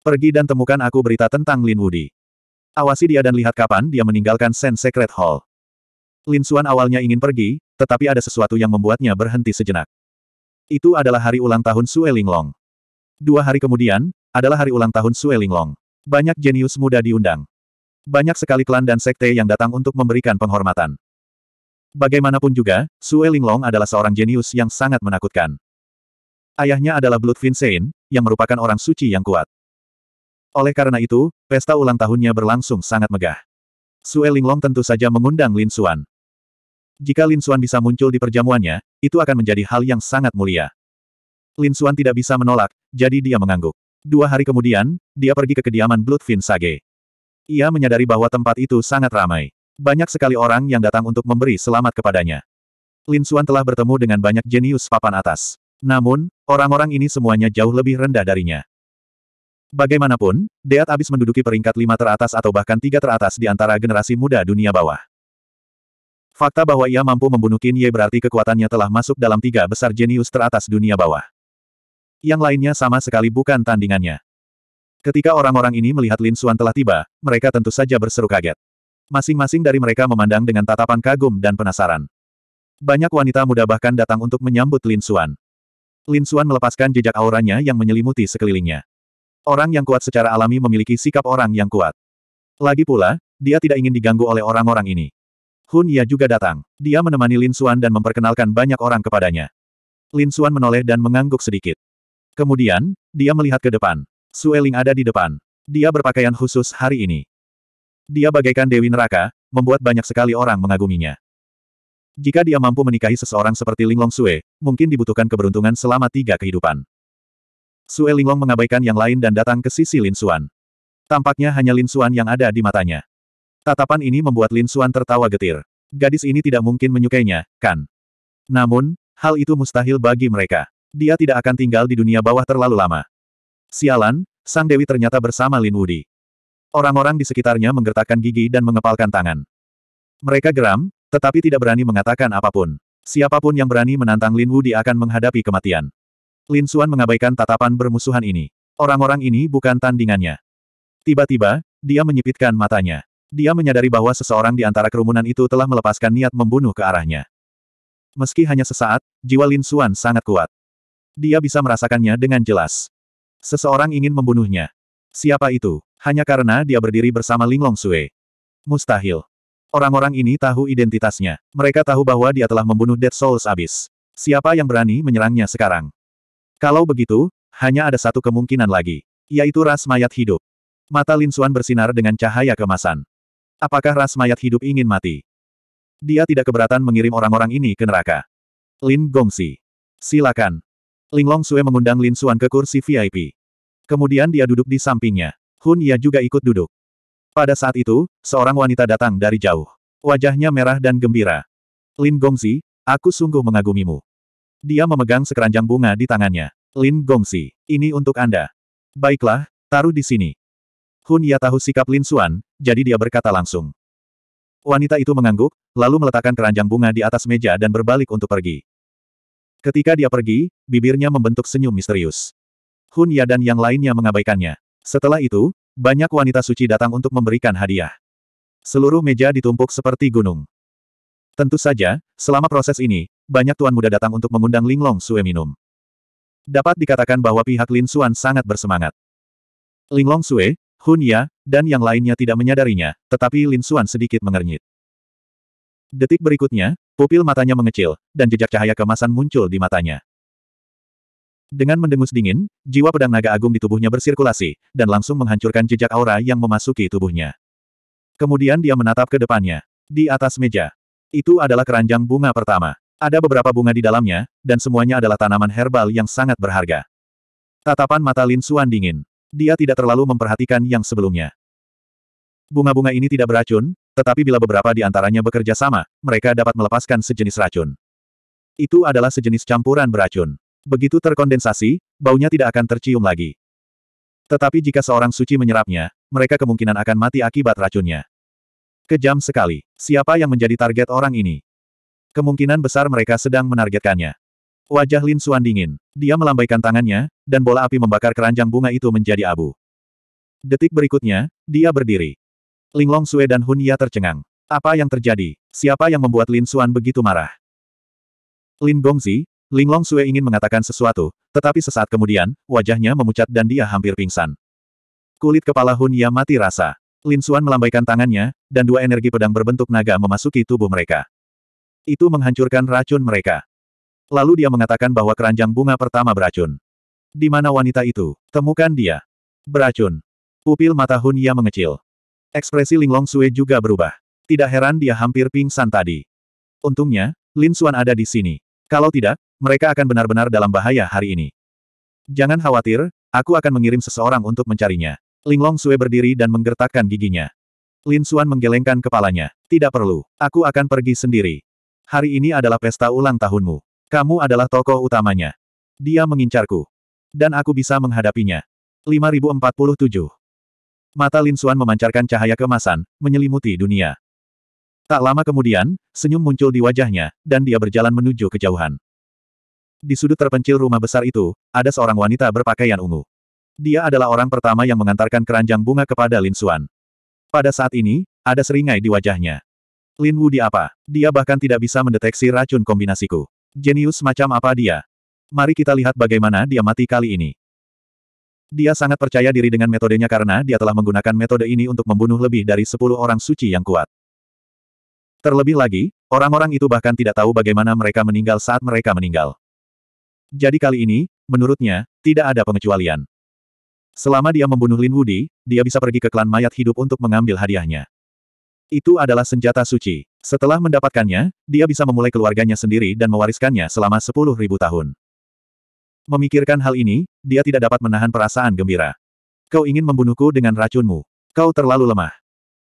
Pergi dan temukan aku berita tentang Lin Woody. Awasi dia dan lihat kapan dia meninggalkan Sen Secret Hall. Lin Xuan awalnya ingin pergi, tetapi ada sesuatu yang membuatnya berhenti sejenak. Itu adalah hari ulang tahun Sue Linglong. Dua hari kemudian, adalah hari ulang tahun Sue Linglong. Banyak jenius muda diundang. Banyak sekali klan dan sekte yang datang untuk memberikan penghormatan. Bagaimanapun juga, Sue Linglong adalah seorang jenius yang sangat menakutkan. Ayahnya adalah Blood Vincent, yang merupakan orang suci yang kuat. Oleh karena itu, pesta ulang tahunnya berlangsung sangat megah. Sue Linglong tentu saja mengundang Lin Suan. Jika Lin Xuan bisa muncul di perjamuannya, itu akan menjadi hal yang sangat mulia. Lin Xuan tidak bisa menolak, jadi dia mengangguk. Dua hari kemudian, dia pergi ke kediaman Bloodfin Sage. Ia menyadari bahwa tempat itu sangat ramai. Banyak sekali orang yang datang untuk memberi selamat kepadanya. Lin Xuan telah bertemu dengan banyak jenius papan atas. Namun, orang-orang ini semuanya jauh lebih rendah darinya. Bagaimanapun, Deat abis menduduki peringkat lima teratas atau bahkan tiga teratas di antara generasi muda dunia bawah. Fakta bahwa ia mampu membunuh Qin Ye berarti kekuatannya telah masuk dalam tiga besar jenius teratas dunia bawah. Yang lainnya sama sekali bukan tandingannya. Ketika orang-orang ini melihat Lin Xuan telah tiba, mereka tentu saja berseru kaget. Masing-masing dari mereka memandang dengan tatapan kagum dan penasaran. Banyak wanita muda bahkan datang untuk menyambut Lin Xuan. Lin Xuan melepaskan jejak auranya yang menyelimuti sekelilingnya. Orang yang kuat secara alami memiliki sikap orang yang kuat. Lagi pula, dia tidak ingin diganggu oleh orang-orang ini. Hun Ya juga datang. Dia menemani Lin Xuan dan memperkenalkan banyak orang kepadanya. Lin Xuan menoleh dan mengangguk sedikit. Kemudian, dia melihat ke depan. Sueling ada di depan. Dia berpakaian khusus hari ini. Dia bagaikan Dewi Neraka, membuat banyak sekali orang mengaguminya. Jika dia mampu menikahi seseorang seperti Linglong Sue, mungkin dibutuhkan keberuntungan selama tiga kehidupan. Sue Linglong mengabaikan yang lain dan datang ke sisi Lin Xuan. Tampaknya hanya Lin Xuan yang ada di matanya. Tatapan ini membuat Lin Xuan tertawa getir. Gadis ini tidak mungkin menyukainya, kan? Namun, hal itu mustahil bagi mereka. Dia tidak akan tinggal di dunia bawah terlalu lama. Sialan, Sang Dewi ternyata bersama Lin Wudi. Orang-orang di sekitarnya menggertakkan gigi dan mengepalkan tangan. Mereka geram, tetapi tidak berani mengatakan apapun. Siapapun yang berani menantang Lin Wudi akan menghadapi kematian. Lin Xuan mengabaikan tatapan bermusuhan ini. Orang-orang ini bukan tandingannya. Tiba-tiba, dia menyipitkan matanya. Dia menyadari bahwa seseorang di antara kerumunan itu telah melepaskan niat membunuh ke arahnya. Meski hanya sesaat, jiwa Lin Suan sangat kuat. Dia bisa merasakannya dengan jelas. Seseorang ingin membunuhnya. Siapa itu? Hanya karena dia berdiri bersama Linglong Sue. Mustahil. Orang-orang ini tahu identitasnya. Mereka tahu bahwa dia telah membunuh Dead Souls abis. Siapa yang berani menyerangnya sekarang? Kalau begitu, hanya ada satu kemungkinan lagi. Yaitu ras mayat hidup. Mata Lin Suan bersinar dengan cahaya kemasan. Apakah ras mayat hidup ingin mati? Dia tidak keberatan mengirim orang-orang ini ke neraka. Lin Gongsi. Silakan. Linglong Sue mengundang Lin Xuan ke kursi VIP. Kemudian dia duduk di sampingnya. Hun Ya juga ikut duduk. Pada saat itu, seorang wanita datang dari jauh. Wajahnya merah dan gembira. Lin Gongsi, aku sungguh mengagumimu. Dia memegang sekeranjang bunga di tangannya. Lin Gongsi, ini untuk Anda. Baiklah, taruh di sini. Hun Ya tahu sikap Lin Xuan, jadi dia berkata langsung. Wanita itu mengangguk, lalu meletakkan keranjang bunga di atas meja dan berbalik untuk pergi. Ketika dia pergi, bibirnya membentuk senyum misterius. Hun Ya dan yang lainnya mengabaikannya. Setelah itu, banyak wanita suci datang untuk memberikan hadiah. Seluruh meja ditumpuk seperti gunung. Tentu saja, selama proses ini, banyak tuan muda datang untuk mengundang Linglong Sue minum. Dapat dikatakan bahwa pihak Lin Xuan sangat bersemangat. Linglong Sue, Hunya, dan yang lainnya tidak menyadarinya, tetapi Lin Xuan sedikit mengernyit. Detik berikutnya, pupil matanya mengecil, dan jejak cahaya kemasan muncul di matanya. Dengan mendengus dingin, jiwa pedang naga agung di tubuhnya bersirkulasi, dan langsung menghancurkan jejak aura yang memasuki tubuhnya. Kemudian dia menatap ke depannya. Di atas meja. Itu adalah keranjang bunga pertama. Ada beberapa bunga di dalamnya, dan semuanya adalah tanaman herbal yang sangat berharga. Tatapan mata Lin Suan dingin. Dia tidak terlalu memperhatikan yang sebelumnya. Bunga-bunga ini tidak beracun, tetapi bila beberapa di antaranya bekerja sama, mereka dapat melepaskan sejenis racun. Itu adalah sejenis campuran beracun. Begitu terkondensasi, baunya tidak akan tercium lagi. Tetapi jika seorang suci menyerapnya, mereka kemungkinan akan mati akibat racunnya. Kejam sekali. Siapa yang menjadi target orang ini? Kemungkinan besar mereka sedang menargetkannya. Wajah Lin Xuan dingin. Dia melambaikan tangannya, dan bola api membakar keranjang bunga itu menjadi abu. Detik berikutnya, dia berdiri. Linglong Sue dan Hun Ya tercengang. Apa yang terjadi? Siapa yang membuat Lin Suan begitu marah? Lin Gongzi, Linglong Sue ingin mengatakan sesuatu, tetapi sesaat kemudian, wajahnya memucat dan dia hampir pingsan. Kulit kepala Hun Ya mati rasa. Lin Suan melambaikan tangannya, dan dua energi pedang berbentuk naga memasuki tubuh mereka. Itu menghancurkan racun mereka. Lalu dia mengatakan bahwa keranjang bunga pertama beracun. Di mana wanita itu? Temukan dia. Beracun. Pupil mata Hun Ya mengecil. Ekspresi Linglong Sue juga berubah. Tidak heran dia hampir pingsan tadi. Untungnya, Lin Suan ada di sini. Kalau tidak, mereka akan benar-benar dalam bahaya hari ini. Jangan khawatir, aku akan mengirim seseorang untuk mencarinya. Linglong Sue berdiri dan menggertakkan giginya. Lin Suan menggelengkan kepalanya. Tidak perlu, aku akan pergi sendiri. Hari ini adalah pesta ulang tahunmu. Kamu adalah tokoh utamanya. Dia mengincarku. Dan aku bisa menghadapinya. 5047. Mata Lin Xuan memancarkan cahaya kemasan, menyelimuti dunia. Tak lama kemudian, senyum muncul di wajahnya, dan dia berjalan menuju kejauhan. Di sudut terpencil rumah besar itu, ada seorang wanita berpakaian ungu. Dia adalah orang pertama yang mengantarkan keranjang bunga kepada Lin Xuan. Pada saat ini, ada seringai di wajahnya. Lin Wu di apa? Dia bahkan tidak bisa mendeteksi racun kombinasiku. Jenius macam apa dia? Mari kita lihat bagaimana dia mati kali ini. Dia sangat percaya diri dengan metodenya karena dia telah menggunakan metode ini untuk membunuh lebih dari 10 orang suci yang kuat. Terlebih lagi, orang-orang itu bahkan tidak tahu bagaimana mereka meninggal saat mereka meninggal. Jadi kali ini, menurutnya, tidak ada pengecualian. Selama dia membunuh Lin Wudi, dia bisa pergi ke klan mayat hidup untuk mengambil hadiahnya. Itu adalah senjata suci. Setelah mendapatkannya, dia bisa memulai keluarganya sendiri dan mewariskannya selama sepuluh ribu tahun. Memikirkan hal ini, dia tidak dapat menahan perasaan gembira. Kau ingin membunuhku dengan racunmu. Kau terlalu lemah.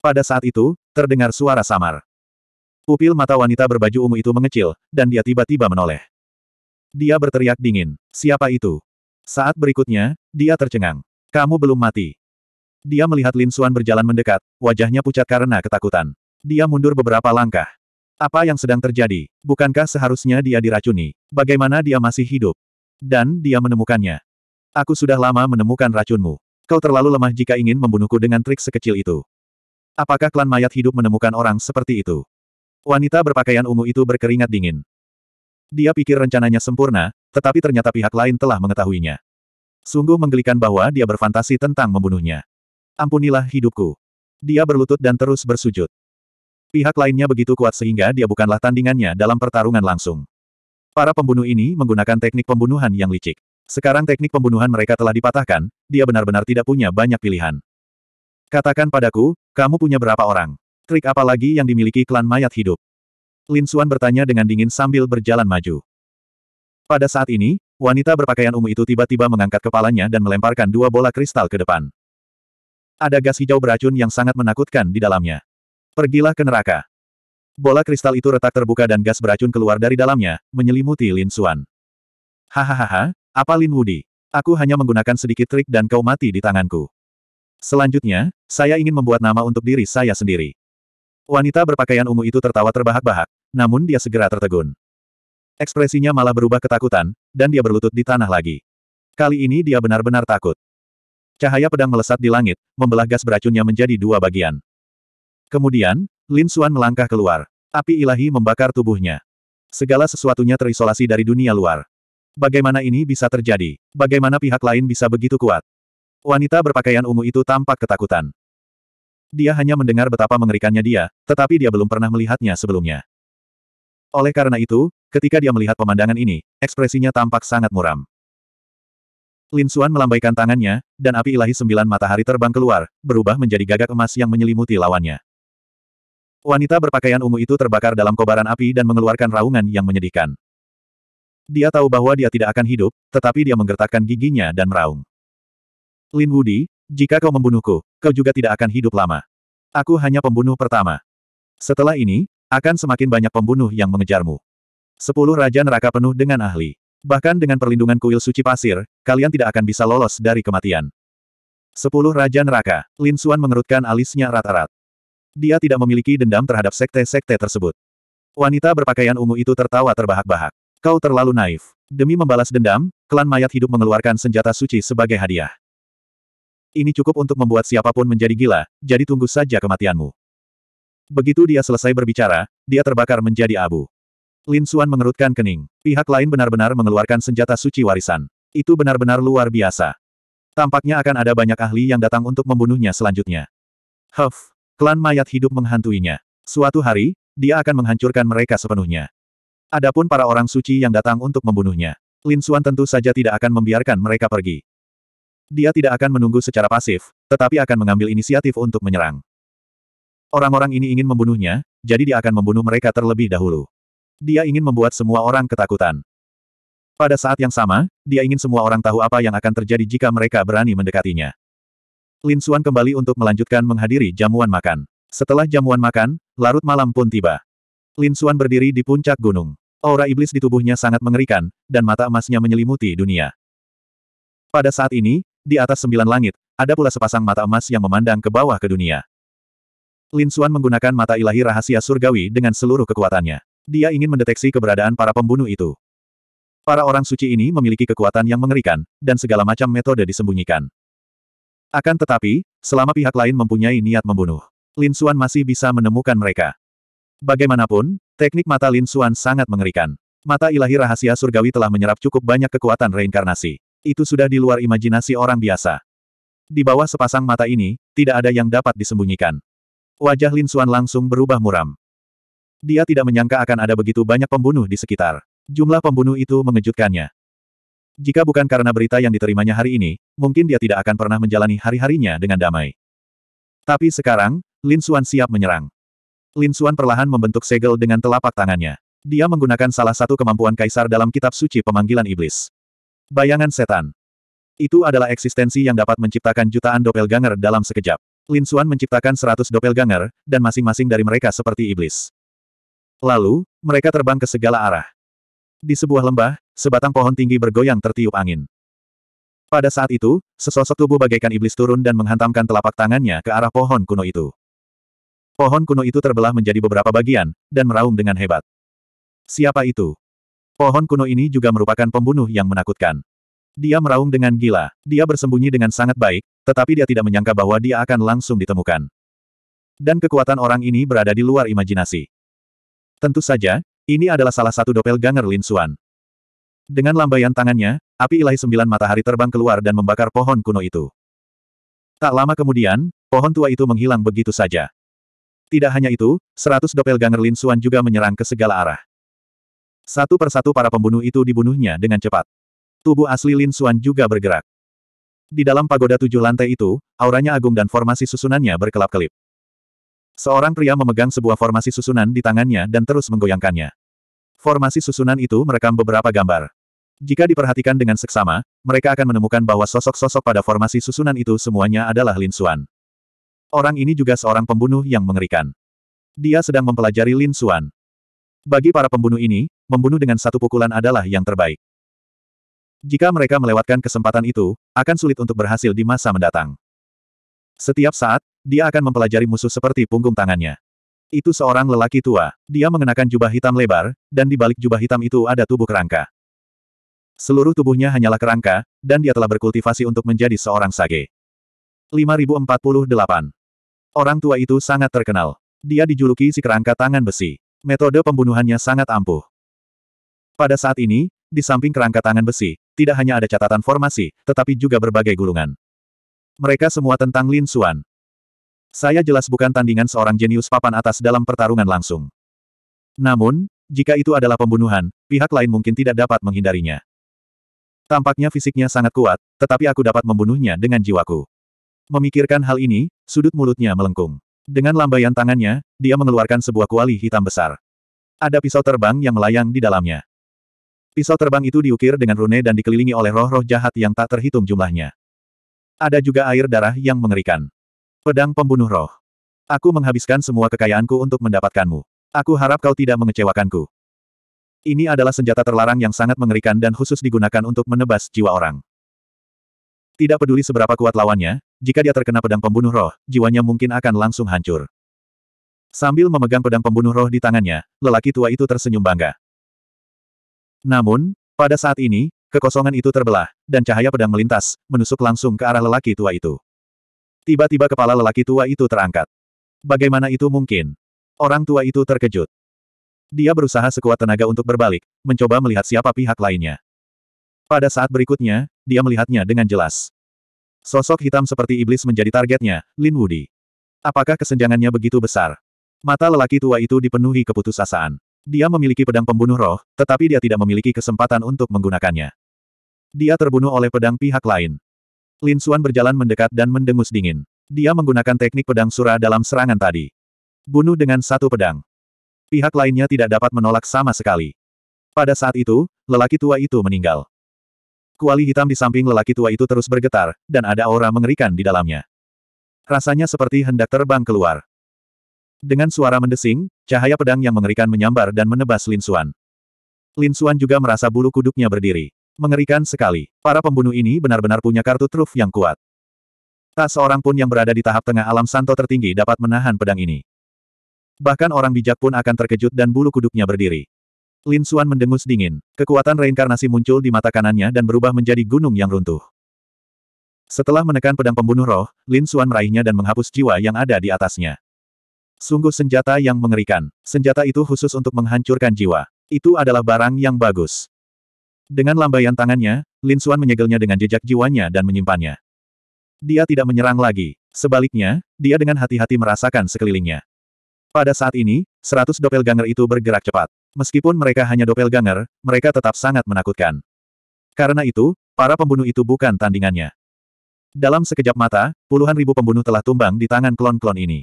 Pada saat itu, terdengar suara samar. Pupil mata wanita berbaju ungu itu mengecil, dan dia tiba-tiba menoleh. Dia berteriak dingin. Siapa itu? Saat berikutnya, dia tercengang. Kamu belum mati. Dia melihat Lin Suan berjalan mendekat, wajahnya pucat karena ketakutan. Dia mundur beberapa langkah. Apa yang sedang terjadi? Bukankah seharusnya dia diracuni? Bagaimana dia masih hidup? Dan dia menemukannya. Aku sudah lama menemukan racunmu. Kau terlalu lemah jika ingin membunuhku dengan trik sekecil itu. Apakah klan mayat hidup menemukan orang seperti itu? Wanita berpakaian ungu itu berkeringat dingin. Dia pikir rencananya sempurna, tetapi ternyata pihak lain telah mengetahuinya. Sungguh menggelikan bahwa dia berfantasi tentang membunuhnya. Ampunilah hidupku. Dia berlutut dan terus bersujud. Pihak lainnya begitu kuat sehingga dia bukanlah tandingannya dalam pertarungan langsung. Para pembunuh ini menggunakan teknik pembunuhan yang licik. Sekarang teknik pembunuhan mereka telah dipatahkan, dia benar-benar tidak punya banyak pilihan. Katakan padaku, kamu punya berapa orang? Trik apa lagi yang dimiliki klan mayat hidup? Lin Suan bertanya dengan dingin sambil berjalan maju. Pada saat ini, wanita berpakaian ungu itu tiba-tiba mengangkat kepalanya dan melemparkan dua bola kristal ke depan ada gas hijau beracun yang sangat menakutkan di dalamnya. Pergilah ke neraka. Bola kristal itu retak terbuka dan gas beracun keluar dari dalamnya, menyelimuti Lin Xuan. Hahaha, apa Lin Wudi? Aku hanya menggunakan sedikit trik dan kau mati di tanganku. Selanjutnya, saya ingin membuat nama untuk diri saya sendiri. Wanita berpakaian ungu itu tertawa terbahak-bahak, namun dia segera tertegun. Ekspresinya malah berubah ketakutan, dan dia berlutut di tanah lagi. Kali ini dia benar-benar takut. Cahaya pedang melesat di langit, membelah gas beracunnya menjadi dua bagian. Kemudian, Lin Xuan melangkah keluar. Api ilahi membakar tubuhnya. Segala sesuatunya terisolasi dari dunia luar. Bagaimana ini bisa terjadi? Bagaimana pihak lain bisa begitu kuat? Wanita berpakaian ungu itu tampak ketakutan. Dia hanya mendengar betapa mengerikannya dia, tetapi dia belum pernah melihatnya sebelumnya. Oleh karena itu, ketika dia melihat pemandangan ini, ekspresinya tampak sangat muram. Lin Xuan melambaikan tangannya, dan api ilahi sembilan matahari terbang keluar, berubah menjadi gagak emas yang menyelimuti lawannya. Wanita berpakaian ungu itu terbakar dalam kobaran api dan mengeluarkan raungan yang menyedihkan. Dia tahu bahwa dia tidak akan hidup, tetapi dia menggertakkan giginya dan meraung. Lin Wudi, jika kau membunuhku, kau juga tidak akan hidup lama. Aku hanya pembunuh pertama. Setelah ini, akan semakin banyak pembunuh yang mengejarmu. Sepuluh Raja Neraka penuh dengan ahli. Bahkan dengan perlindungan kuil suci pasir, kalian tidak akan bisa lolos dari kematian. Sepuluh Raja Neraka, Lin Suan mengerutkan alisnya rata rat Dia tidak memiliki dendam terhadap sekte-sekte tersebut. Wanita berpakaian ungu itu tertawa terbahak-bahak. Kau terlalu naif. Demi membalas dendam, klan mayat hidup mengeluarkan senjata suci sebagai hadiah. Ini cukup untuk membuat siapapun menjadi gila, jadi tunggu saja kematianmu. Begitu dia selesai berbicara, dia terbakar menjadi abu. Lin Suan mengerutkan kening. Pihak lain benar-benar mengeluarkan senjata suci warisan. Itu benar-benar luar biasa. Tampaknya akan ada banyak ahli yang datang untuk membunuhnya selanjutnya. Huff, klan mayat hidup menghantuinya. Suatu hari, dia akan menghancurkan mereka sepenuhnya. Adapun para orang suci yang datang untuk membunuhnya, Lin Suan tentu saja tidak akan membiarkan mereka pergi. Dia tidak akan menunggu secara pasif, tetapi akan mengambil inisiatif untuk menyerang. Orang-orang ini ingin membunuhnya, jadi dia akan membunuh mereka terlebih dahulu. Dia ingin membuat semua orang ketakutan. Pada saat yang sama, dia ingin semua orang tahu apa yang akan terjadi jika mereka berani mendekatinya. Lin Xuan kembali untuk melanjutkan menghadiri jamuan makan. Setelah jamuan makan, larut malam pun tiba. Lin Xuan berdiri di puncak gunung. Aura iblis di tubuhnya sangat mengerikan, dan mata emasnya menyelimuti dunia. Pada saat ini, di atas sembilan langit, ada pula sepasang mata emas yang memandang ke bawah ke dunia. Lin Xuan menggunakan mata ilahi rahasia surgawi dengan seluruh kekuatannya. Dia ingin mendeteksi keberadaan para pembunuh itu. Para orang suci ini memiliki kekuatan yang mengerikan, dan segala macam metode disembunyikan. Akan tetapi, selama pihak lain mempunyai niat membunuh, Lin Xuan masih bisa menemukan mereka. Bagaimanapun, teknik mata Lin Xuan sangat mengerikan. Mata ilahi rahasia surgawi telah menyerap cukup banyak kekuatan reinkarnasi. Itu sudah di luar imajinasi orang biasa. Di bawah sepasang mata ini, tidak ada yang dapat disembunyikan. Wajah Lin Xuan langsung berubah muram. Dia tidak menyangka akan ada begitu banyak pembunuh di sekitar. Jumlah pembunuh itu mengejutkannya. Jika bukan karena berita yang diterimanya hari ini, mungkin dia tidak akan pernah menjalani hari-harinya dengan damai. Tapi sekarang, Lin Xuan siap menyerang. Lin Xuan perlahan membentuk segel dengan telapak tangannya. Dia menggunakan salah satu kemampuan kaisar dalam kitab suci pemanggilan iblis. Bayangan setan. Itu adalah eksistensi yang dapat menciptakan jutaan doppelganger dalam sekejap. Lin Xuan menciptakan seratus doppelganger, dan masing-masing dari mereka seperti iblis. Lalu, mereka terbang ke segala arah. Di sebuah lembah, sebatang pohon tinggi bergoyang tertiup angin. Pada saat itu, sesosok tubuh bagaikan iblis turun dan menghantamkan telapak tangannya ke arah pohon kuno itu. Pohon kuno itu terbelah menjadi beberapa bagian, dan meraung dengan hebat. Siapa itu? Pohon kuno ini juga merupakan pembunuh yang menakutkan. Dia meraung dengan gila, dia bersembunyi dengan sangat baik, tetapi dia tidak menyangka bahwa dia akan langsung ditemukan. Dan kekuatan orang ini berada di luar imajinasi. Tentu saja, ini adalah salah satu dopel ganger Lin Xuan. Dengan lambaian tangannya, api ilahi sembilan matahari terbang keluar dan membakar pohon kuno itu. Tak lama kemudian, pohon tua itu menghilang begitu saja. Tidak hanya itu, seratus dopel ganger Lin Xuan juga menyerang ke segala arah. Satu persatu para pembunuh itu dibunuhnya dengan cepat. Tubuh asli Lin Xuan juga bergerak. Di dalam pagoda tujuh lantai itu, auranya agung dan formasi susunannya berkelap-kelip. Seorang pria memegang sebuah formasi susunan di tangannya dan terus menggoyangkannya. Formasi susunan itu merekam beberapa gambar. Jika diperhatikan dengan seksama, mereka akan menemukan bahwa sosok-sosok pada formasi susunan itu semuanya adalah Lin Xuan. Orang ini juga seorang pembunuh yang mengerikan. Dia sedang mempelajari Lin Xuan. Bagi para pembunuh ini, membunuh dengan satu pukulan adalah yang terbaik. Jika mereka melewatkan kesempatan itu, akan sulit untuk berhasil di masa mendatang. Setiap saat, dia akan mempelajari musuh seperti punggung tangannya. Itu seorang lelaki tua. Dia mengenakan jubah hitam lebar, dan di balik jubah hitam itu ada tubuh kerangka. Seluruh tubuhnya hanyalah kerangka, dan dia telah berkultivasi untuk menjadi seorang sage. 5048. Orang tua itu sangat terkenal. Dia dijuluki si kerangka tangan besi. Metode pembunuhannya sangat ampuh. Pada saat ini, di samping kerangka tangan besi, tidak hanya ada catatan formasi, tetapi juga berbagai gulungan. Mereka semua tentang Lin Xuan. Saya jelas bukan tandingan seorang jenius papan atas dalam pertarungan langsung. Namun, jika itu adalah pembunuhan, pihak lain mungkin tidak dapat menghindarinya. Tampaknya fisiknya sangat kuat, tetapi aku dapat membunuhnya dengan jiwaku. Memikirkan hal ini, sudut mulutnya melengkung. Dengan lambaian tangannya, dia mengeluarkan sebuah kuali hitam besar. Ada pisau terbang yang melayang di dalamnya. Pisau terbang itu diukir dengan rune dan dikelilingi oleh roh-roh jahat yang tak terhitung jumlahnya. Ada juga air darah yang mengerikan. Pedang pembunuh roh. Aku menghabiskan semua kekayaanku untuk mendapatkanmu. Aku harap kau tidak mengecewakanku. Ini adalah senjata terlarang yang sangat mengerikan dan khusus digunakan untuk menebas jiwa orang. Tidak peduli seberapa kuat lawannya, jika dia terkena pedang pembunuh roh, jiwanya mungkin akan langsung hancur. Sambil memegang pedang pembunuh roh di tangannya, lelaki tua itu tersenyum bangga. Namun, pada saat ini, Kekosongan itu terbelah, dan cahaya pedang melintas, menusuk langsung ke arah lelaki tua itu. Tiba-tiba kepala lelaki tua itu terangkat. Bagaimana itu mungkin? Orang tua itu terkejut. Dia berusaha sekuat tenaga untuk berbalik, mencoba melihat siapa pihak lainnya. Pada saat berikutnya, dia melihatnya dengan jelas. Sosok hitam seperti iblis menjadi targetnya, Lin Wudi. Apakah kesenjangannya begitu besar? Mata lelaki tua itu dipenuhi keputusasaan. Dia memiliki pedang pembunuh roh, tetapi dia tidak memiliki kesempatan untuk menggunakannya. Dia terbunuh oleh pedang pihak lain. Lin Xuan berjalan mendekat dan mendengus dingin. Dia menggunakan teknik pedang sura dalam serangan tadi. Bunuh dengan satu pedang. Pihak lainnya tidak dapat menolak sama sekali. Pada saat itu, lelaki tua itu meninggal. Kuali hitam di samping lelaki tua itu terus bergetar, dan ada aura mengerikan di dalamnya. Rasanya seperti hendak terbang keluar. Dengan suara mendesing, cahaya pedang yang mengerikan menyambar dan menebas Lin Xuan. Lin Xuan juga merasa bulu kuduknya berdiri. Mengerikan sekali. Para pembunuh ini benar-benar punya kartu truf yang kuat. Tak seorang pun yang berada di tahap tengah alam santo tertinggi dapat menahan pedang ini. Bahkan orang bijak pun akan terkejut dan bulu kuduknya berdiri. Lin Xuan mendengus dingin. Kekuatan reinkarnasi muncul di mata kanannya dan berubah menjadi gunung yang runtuh. Setelah menekan pedang pembunuh roh, Lin Xuan meraihnya dan menghapus jiwa yang ada di atasnya. Sungguh senjata yang mengerikan. Senjata itu khusus untuk menghancurkan jiwa. Itu adalah barang yang bagus. Dengan lambaian tangannya, Lin Suan menyegelnya dengan jejak jiwanya dan menyimpannya. Dia tidak menyerang lagi. Sebaliknya, dia dengan hati-hati merasakan sekelilingnya. Pada saat ini, seratus doppelganger itu bergerak cepat. Meskipun mereka hanya doppelganger, mereka tetap sangat menakutkan. Karena itu, para pembunuh itu bukan tandingannya. Dalam sekejap mata, puluhan ribu pembunuh telah tumbang di tangan klon-klon ini.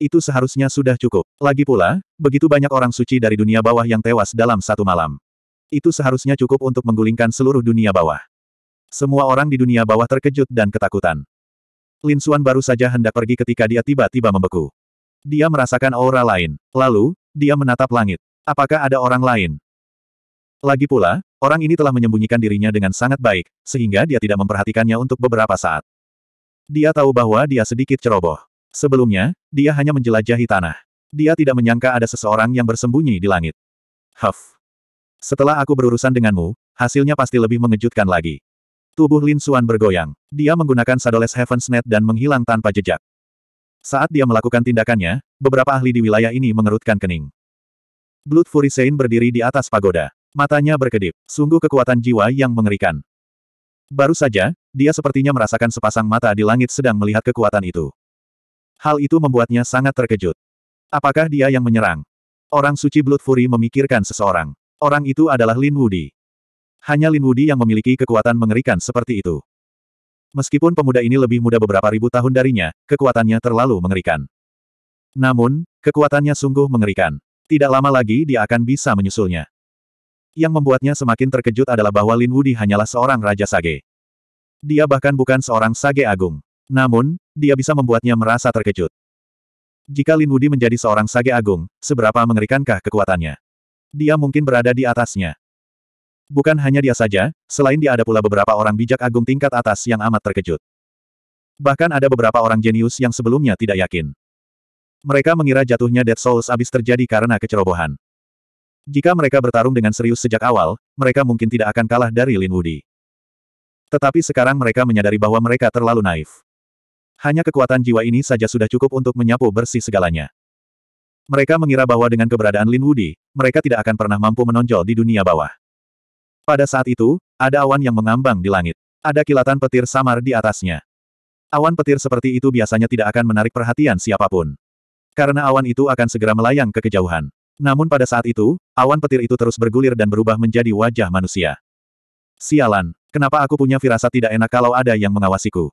Itu seharusnya sudah cukup. Lagi pula, begitu banyak orang suci dari dunia bawah yang tewas dalam satu malam. Itu seharusnya cukup untuk menggulingkan seluruh dunia bawah. Semua orang di dunia bawah terkejut dan ketakutan. Lin Xuan baru saja hendak pergi ketika dia tiba-tiba membeku. Dia merasakan aura lain. Lalu, dia menatap langit. Apakah ada orang lain? Lagi pula, orang ini telah menyembunyikan dirinya dengan sangat baik, sehingga dia tidak memperhatikannya untuk beberapa saat. Dia tahu bahwa dia sedikit ceroboh. Sebelumnya, dia hanya menjelajahi tanah. Dia tidak menyangka ada seseorang yang bersembunyi di langit. Huff. Setelah aku berurusan denganmu, hasilnya pasti lebih mengejutkan lagi. Tubuh Lin Suan bergoyang. Dia menggunakan Sadoles Heaven's Net dan menghilang tanpa jejak. Saat dia melakukan tindakannya, beberapa ahli di wilayah ini mengerutkan kening. Blood Fury Sein berdiri di atas pagoda. Matanya berkedip. Sungguh kekuatan jiwa yang mengerikan. Baru saja, dia sepertinya merasakan sepasang mata di langit sedang melihat kekuatan itu. Hal itu membuatnya sangat terkejut. Apakah dia yang menyerang? Orang suci Blood Fury memikirkan seseorang. Orang itu adalah Lin Wudi. Hanya Lin Wudi yang memiliki kekuatan mengerikan seperti itu. Meskipun pemuda ini lebih muda beberapa ribu tahun darinya, kekuatannya terlalu mengerikan. Namun, kekuatannya sungguh mengerikan. Tidak lama lagi dia akan bisa menyusulnya. Yang membuatnya semakin terkejut adalah bahwa Lin Wudi hanyalah seorang Raja Sage. Dia bahkan bukan seorang Sage Agung. Namun, dia bisa membuatnya merasa terkejut. Jika Lin Wudi menjadi seorang Sage Agung, seberapa mengerikankah kekuatannya? Dia mungkin berada di atasnya. Bukan hanya dia saja, selain dia ada pula beberapa orang bijak agung tingkat atas yang amat terkejut. Bahkan ada beberapa orang jenius yang sebelumnya tidak yakin. Mereka mengira jatuhnya Dead Souls abis terjadi karena kecerobohan. Jika mereka bertarung dengan serius sejak awal, mereka mungkin tidak akan kalah dari Lin Wudi. Tetapi sekarang mereka menyadari bahwa mereka terlalu naif. Hanya kekuatan jiwa ini saja sudah cukup untuk menyapu bersih segalanya. Mereka mengira bahwa dengan keberadaan Lin Wudi, mereka tidak akan pernah mampu menonjol di dunia bawah. Pada saat itu, ada awan yang mengambang di langit. Ada kilatan petir samar di atasnya. Awan petir seperti itu biasanya tidak akan menarik perhatian siapapun. Karena awan itu akan segera melayang ke kejauhan. Namun pada saat itu, awan petir itu terus bergulir dan berubah menjadi wajah manusia. Sialan, kenapa aku punya firasat tidak enak kalau ada yang mengawasiku?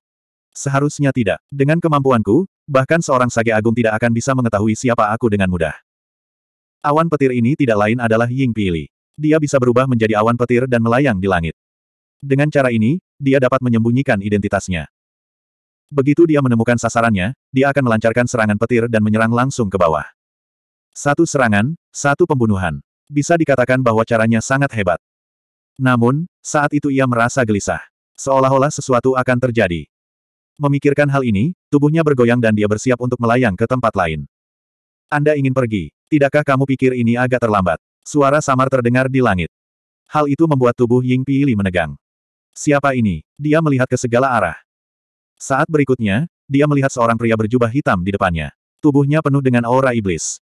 Seharusnya tidak. Dengan kemampuanku, bahkan seorang sage agung tidak akan bisa mengetahui siapa aku dengan mudah. Awan petir ini tidak lain adalah Ying Pili. Dia bisa berubah menjadi awan petir dan melayang di langit. Dengan cara ini, dia dapat menyembunyikan identitasnya. Begitu dia menemukan sasarannya, dia akan melancarkan serangan petir dan menyerang langsung ke bawah. Satu serangan, satu pembunuhan. Bisa dikatakan bahwa caranya sangat hebat. Namun, saat itu ia merasa gelisah. Seolah-olah sesuatu akan terjadi. Memikirkan hal ini, tubuhnya bergoyang dan dia bersiap untuk melayang ke tempat lain. Anda ingin pergi, tidakkah kamu pikir ini agak terlambat? Suara samar terdengar di langit. Hal itu membuat tubuh Ying Pili menegang. Siapa ini? Dia melihat ke segala arah. Saat berikutnya, dia melihat seorang pria berjubah hitam di depannya. Tubuhnya penuh dengan aura iblis.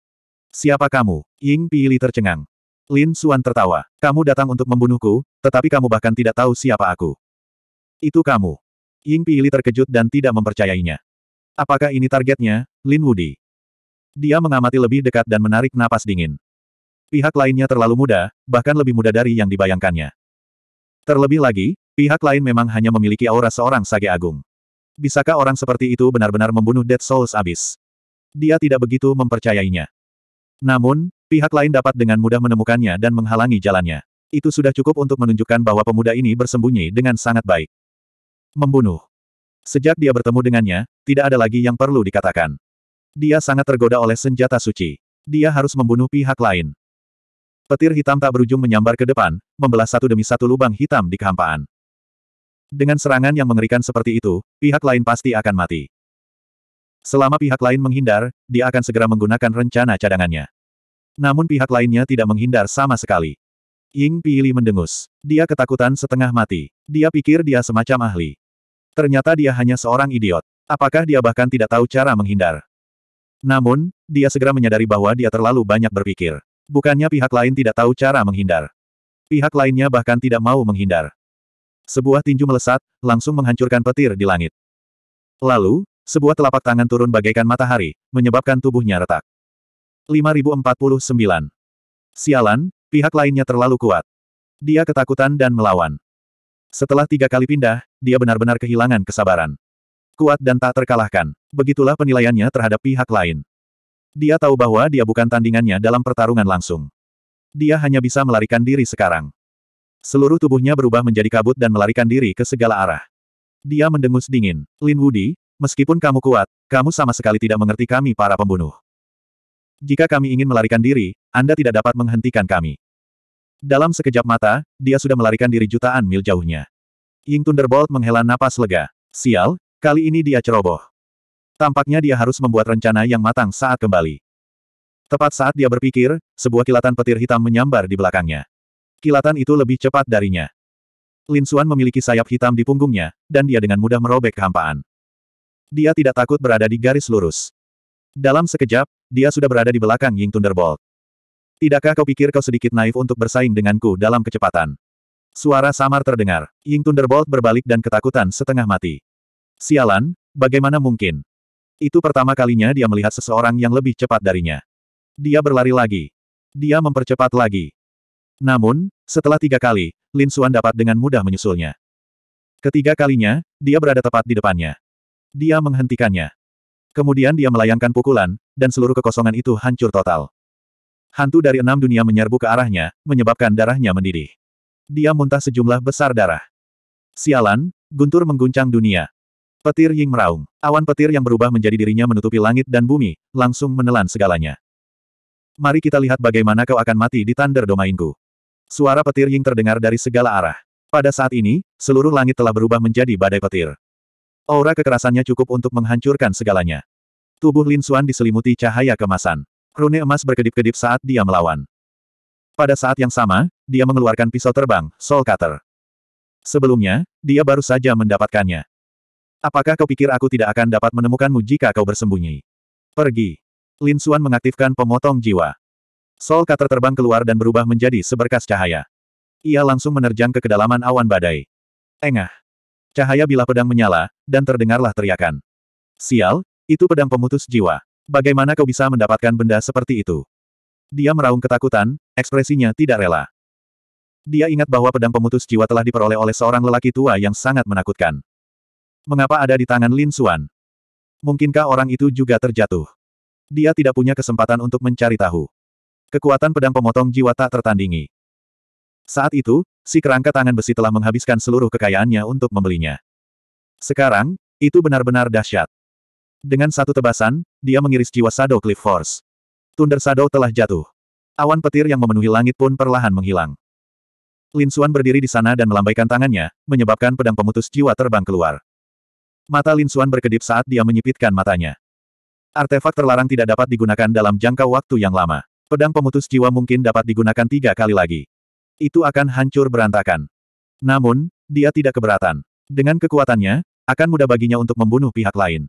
Siapa kamu? Ying Pili tercengang. Lin Suan tertawa. Kamu datang untuk membunuhku, tetapi kamu bahkan tidak tahu siapa aku. Itu kamu. Ying Pili terkejut dan tidak mempercayainya. Apakah ini targetnya, Lin Wudi? Dia mengamati lebih dekat dan menarik napas dingin. Pihak lainnya terlalu muda, bahkan lebih muda dari yang dibayangkannya. Terlebih lagi, pihak lain memang hanya memiliki aura seorang sage agung. Bisakah orang seperti itu benar-benar membunuh Dead Souls abis? Dia tidak begitu mempercayainya. Namun, pihak lain dapat dengan mudah menemukannya dan menghalangi jalannya. Itu sudah cukup untuk menunjukkan bahwa pemuda ini bersembunyi dengan sangat baik. Membunuh. Sejak dia bertemu dengannya, tidak ada lagi yang perlu dikatakan. Dia sangat tergoda oleh senjata suci. Dia harus membunuh pihak lain. Petir hitam tak berujung menyambar ke depan, membelah satu demi satu lubang hitam di kehampaan. Dengan serangan yang mengerikan seperti itu, pihak lain pasti akan mati. Selama pihak lain menghindar, dia akan segera menggunakan rencana cadangannya. Namun pihak lainnya tidak menghindar sama sekali. Ying Pili mendengus. Dia ketakutan setengah mati. Dia pikir dia semacam ahli. Ternyata dia hanya seorang idiot. Apakah dia bahkan tidak tahu cara menghindar? Namun, dia segera menyadari bahwa dia terlalu banyak berpikir. Bukannya pihak lain tidak tahu cara menghindar. Pihak lainnya bahkan tidak mau menghindar. Sebuah tinju melesat, langsung menghancurkan petir di langit. Lalu, sebuah telapak tangan turun bagaikan matahari, menyebabkan tubuhnya retak. 5049. Sialan, pihak lainnya terlalu kuat. Dia ketakutan dan melawan. Setelah tiga kali pindah, dia benar-benar kehilangan kesabaran kuat dan tak terkalahkan. Begitulah penilaiannya terhadap pihak lain. Dia tahu bahwa dia bukan tandingannya dalam pertarungan langsung. Dia hanya bisa melarikan diri sekarang. Seluruh tubuhnya berubah menjadi kabut dan melarikan diri ke segala arah. Dia mendengus dingin. Lin Wudi, meskipun kamu kuat, kamu sama sekali tidak mengerti kami para pembunuh. Jika kami ingin melarikan diri, Anda tidak dapat menghentikan kami. Dalam sekejap mata, dia sudah melarikan diri jutaan mil jauhnya. Ying Thunderbolt menghela napas lega. Sial, Kali ini dia ceroboh. Tampaknya dia harus membuat rencana yang matang saat kembali. Tepat saat dia berpikir, sebuah kilatan petir hitam menyambar di belakangnya. Kilatan itu lebih cepat darinya. Lin Xuan memiliki sayap hitam di punggungnya, dan dia dengan mudah merobek kehampaan. Dia tidak takut berada di garis lurus. Dalam sekejap, dia sudah berada di belakang Ying Thunderbolt. Tidakkah kau pikir kau sedikit naif untuk bersaing denganku dalam kecepatan? Suara samar terdengar. Ying Thunderbolt berbalik dan ketakutan setengah mati. Sialan, bagaimana mungkin? Itu pertama kalinya dia melihat seseorang yang lebih cepat darinya. Dia berlari lagi. Dia mempercepat lagi. Namun, setelah tiga kali, Lin Suan dapat dengan mudah menyusulnya. Ketiga kalinya, dia berada tepat di depannya. Dia menghentikannya. Kemudian dia melayangkan pukulan, dan seluruh kekosongan itu hancur total. Hantu dari enam dunia menyerbu ke arahnya, menyebabkan darahnya mendidih. Dia muntah sejumlah besar darah. Sialan, guntur mengguncang dunia, Petir Ying meraung. Awan petir yang berubah menjadi dirinya menutupi langit dan bumi, langsung menelan segalanya. Mari kita lihat bagaimana kau akan mati di Thunder Domainku. Suara petir Ying terdengar dari segala arah. Pada saat ini, seluruh langit telah berubah menjadi badai petir. Aura kekerasannya cukup untuk menghancurkan segalanya. Tubuh Lin Xuan diselimuti cahaya kemasan. Rune emas berkedip-kedip saat dia melawan. Pada saat yang sama, dia mengeluarkan pisau terbang, Soul Cutter. Sebelumnya, dia baru saja mendapatkannya. Apakah kau pikir aku tidak akan dapat menemukanmu jika kau bersembunyi? Pergi. Lin Xuan mengaktifkan pemotong jiwa. Sol Cutter terbang keluar dan berubah menjadi seberkas cahaya. Ia langsung menerjang ke kedalaman awan badai. Engah. Cahaya bilah pedang menyala, dan terdengarlah teriakan. Sial, itu pedang pemutus jiwa. Bagaimana kau bisa mendapatkan benda seperti itu? Dia meraung ketakutan, ekspresinya tidak rela. Dia ingat bahwa pedang pemutus jiwa telah diperoleh oleh seorang lelaki tua yang sangat menakutkan. Mengapa ada di tangan Lin Suan? Mungkinkah orang itu juga terjatuh? Dia tidak punya kesempatan untuk mencari tahu. Kekuatan pedang pemotong jiwa tak tertandingi. Saat itu, si kerangka tangan besi telah menghabiskan seluruh kekayaannya untuk membelinya. Sekarang, itu benar-benar dahsyat. Dengan satu tebasan, dia mengiris jiwa Sado Cliff Force. Thunder Sado telah jatuh. Awan petir yang memenuhi langit pun perlahan menghilang. Lin Suan berdiri di sana dan melambaikan tangannya, menyebabkan pedang pemutus jiwa terbang keluar. Mata Lin Xuan berkedip saat dia menyipitkan matanya. Artefak terlarang tidak dapat digunakan dalam jangka waktu yang lama. Pedang pemutus jiwa mungkin dapat digunakan tiga kali lagi. Itu akan hancur berantakan. Namun, dia tidak keberatan. Dengan kekuatannya, akan mudah baginya untuk membunuh pihak lain.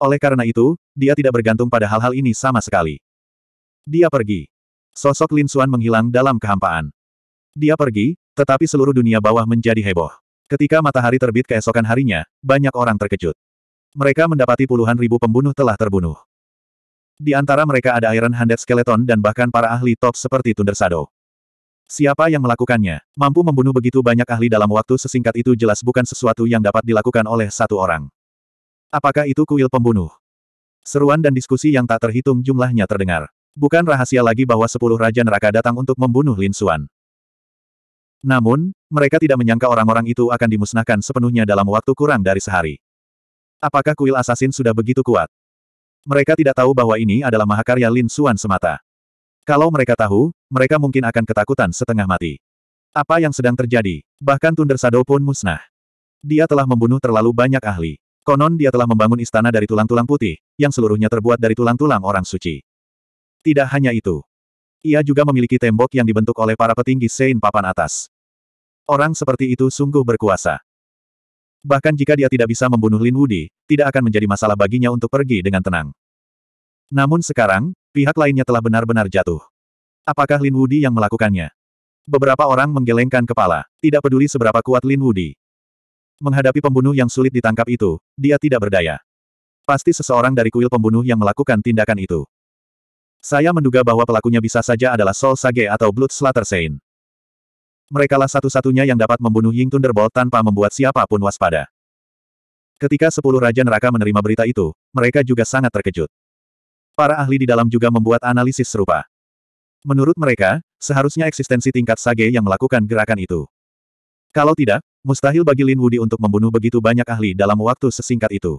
Oleh karena itu, dia tidak bergantung pada hal-hal ini sama sekali. Dia pergi. Sosok Lin Xuan menghilang dalam kehampaan. Dia pergi, tetapi seluruh dunia bawah menjadi heboh. Ketika matahari terbit keesokan harinya, banyak orang terkejut. Mereka mendapati puluhan ribu pembunuh telah terbunuh. Di antara mereka ada Iron Handed Skeleton dan bahkan para ahli top seperti Thunder Shadow. Siapa yang melakukannya, mampu membunuh begitu banyak ahli dalam waktu sesingkat itu jelas bukan sesuatu yang dapat dilakukan oleh satu orang. Apakah itu kuil pembunuh? Seruan dan diskusi yang tak terhitung jumlahnya terdengar. Bukan rahasia lagi bahwa sepuluh Raja Neraka datang untuk membunuh Lin Xuan. Namun, mereka tidak menyangka orang-orang itu akan dimusnahkan sepenuhnya dalam waktu kurang dari sehari. Apakah kuil asasin sudah begitu kuat? Mereka tidak tahu bahwa ini adalah mahakarya Lin Suan semata. Kalau mereka tahu, mereka mungkin akan ketakutan setengah mati. Apa yang sedang terjadi? Bahkan Thunder Shadow pun musnah. Dia telah membunuh terlalu banyak ahli. Konon dia telah membangun istana dari tulang-tulang putih, yang seluruhnya terbuat dari tulang-tulang orang suci. Tidak hanya itu, ia juga memiliki tembok yang dibentuk oleh para petinggi Sein papan atas. Orang seperti itu sungguh berkuasa. Bahkan jika dia tidak bisa membunuh Lin Wudi, tidak akan menjadi masalah baginya untuk pergi dengan tenang. Namun sekarang, pihak lainnya telah benar-benar jatuh. Apakah Lin Wudi yang melakukannya? Beberapa orang menggelengkan kepala, tidak peduli seberapa kuat Lin Wudi. Menghadapi pembunuh yang sulit ditangkap itu, dia tidak berdaya. Pasti seseorang dari kuil pembunuh yang melakukan tindakan itu. Saya menduga bahwa pelakunya bisa saja adalah Soul Sage atau Blood Slater Saint. Merekalah satu-satunya yang dapat membunuh Ying Thunderbolt tanpa membuat siapapun waspada. Ketika sepuluh Raja Neraka menerima berita itu, mereka juga sangat terkejut. Para ahli di dalam juga membuat analisis serupa. Menurut mereka, seharusnya eksistensi tingkat Sage yang melakukan gerakan itu. Kalau tidak, mustahil bagi Lin Wudi untuk membunuh begitu banyak ahli dalam waktu sesingkat itu.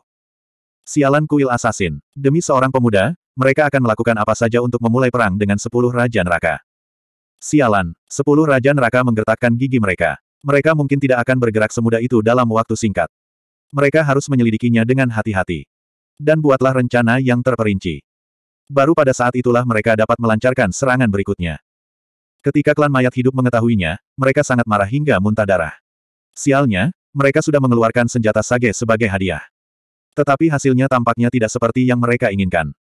Sialan kuil asasin. Demi seorang pemuda, mereka akan melakukan apa saja untuk memulai perang dengan sepuluh Raja Neraka. Sialan, sepuluh Raja Neraka menggertakkan gigi mereka. Mereka mungkin tidak akan bergerak semudah itu dalam waktu singkat. Mereka harus menyelidikinya dengan hati-hati. Dan buatlah rencana yang terperinci. Baru pada saat itulah mereka dapat melancarkan serangan berikutnya. Ketika klan mayat hidup mengetahuinya, mereka sangat marah hingga muntah darah. Sialnya, mereka sudah mengeluarkan senjata sage sebagai hadiah. Tetapi hasilnya tampaknya tidak seperti yang mereka inginkan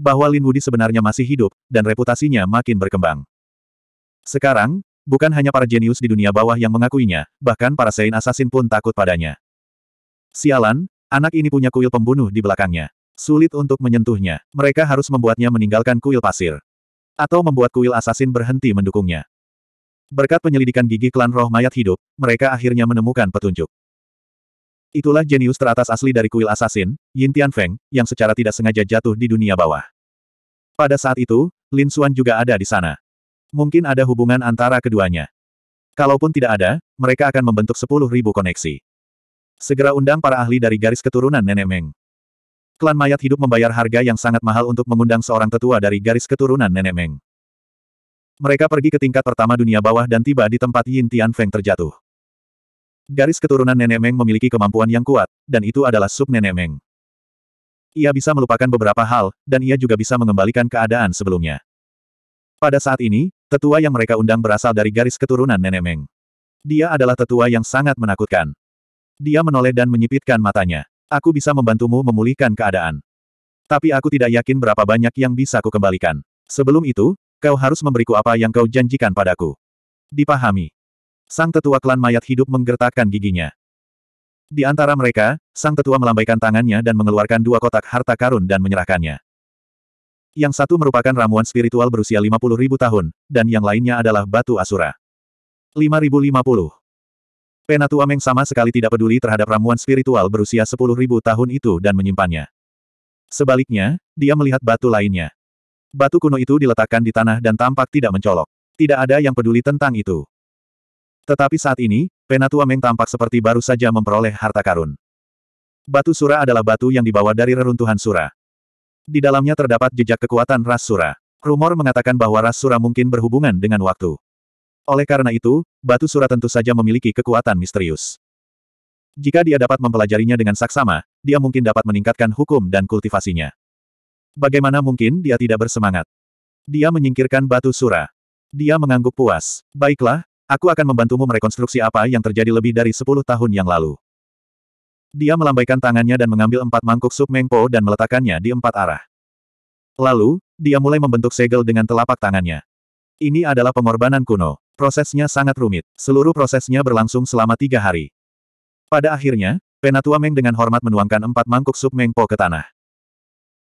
bahwa Lin Wudi sebenarnya masih hidup, dan reputasinya makin berkembang. Sekarang, bukan hanya para jenius di dunia bawah yang mengakuinya, bahkan para Sein asasin pun takut padanya. Sialan, anak ini punya kuil pembunuh di belakangnya. Sulit untuk menyentuhnya, mereka harus membuatnya meninggalkan kuil pasir. Atau membuat kuil asasin berhenti mendukungnya. Berkat penyelidikan gigi klan roh mayat hidup, mereka akhirnya menemukan petunjuk. Itulah jenius teratas asli dari kuil asasin, Yin Feng, yang secara tidak sengaja jatuh di dunia bawah. Pada saat itu, Lin Xuan juga ada di sana. Mungkin ada hubungan antara keduanya. Kalaupun tidak ada, mereka akan membentuk sepuluh ribu koneksi. Segera undang para ahli dari garis keturunan Nenek Meng. Klan mayat hidup membayar harga yang sangat mahal untuk mengundang seorang tetua dari garis keturunan Nenek Meng. Mereka pergi ke tingkat pertama dunia bawah dan tiba di tempat Yin Feng terjatuh. Garis keturunan Nenek Meng memiliki kemampuan yang kuat, dan itu adalah sub Nenek Meng. Ia bisa melupakan beberapa hal, dan ia juga bisa mengembalikan keadaan sebelumnya. Pada saat ini, tetua yang mereka undang berasal dari garis keturunan Nenek Meng. Dia adalah tetua yang sangat menakutkan. Dia menoleh dan menyipitkan matanya. Aku bisa membantumu memulihkan keadaan. Tapi aku tidak yakin berapa banyak yang bisa kukembalikan. Sebelum itu, kau harus memberiku apa yang kau janjikan padaku. Dipahami. Sang tetua klan mayat hidup menggertakkan giginya. Di antara mereka, sang tetua melambaikan tangannya dan mengeluarkan dua kotak harta karun dan menyerahkannya. Yang satu merupakan ramuan spiritual berusia 50.000 tahun, dan yang lainnya adalah batu asura. 5050. Penatua Meng sama sekali tidak peduli terhadap ramuan spiritual berusia 10.000 tahun itu dan menyimpannya. Sebaliknya, dia melihat batu lainnya. Batu kuno itu diletakkan di tanah dan tampak tidak mencolok. Tidak ada yang peduli tentang itu. Tetapi saat ini, Penatua Meng tampak seperti baru saja memperoleh harta karun. Batu Sura adalah batu yang dibawa dari reruntuhan Sura. Di dalamnya terdapat jejak kekuatan ras Sura. Rumor mengatakan bahwa ras Sura mungkin berhubungan dengan waktu. Oleh karena itu, batu Sura tentu saja memiliki kekuatan misterius. Jika dia dapat mempelajarinya dengan saksama, dia mungkin dapat meningkatkan hukum dan kultivasinya. Bagaimana mungkin dia tidak bersemangat? Dia menyingkirkan batu sura. Dia mengangguk puas. Baiklah, Aku akan membantumu merekonstruksi apa yang terjadi lebih dari sepuluh tahun yang lalu. Dia melambaikan tangannya dan mengambil empat mangkuk sup mengpo dan meletakkannya di empat arah. Lalu, dia mulai membentuk segel dengan telapak tangannya. Ini adalah pengorbanan kuno. Prosesnya sangat rumit. Seluruh prosesnya berlangsung selama tiga hari. Pada akhirnya, Penatua Meng dengan hormat menuangkan empat mangkuk sup Mengpo ke tanah.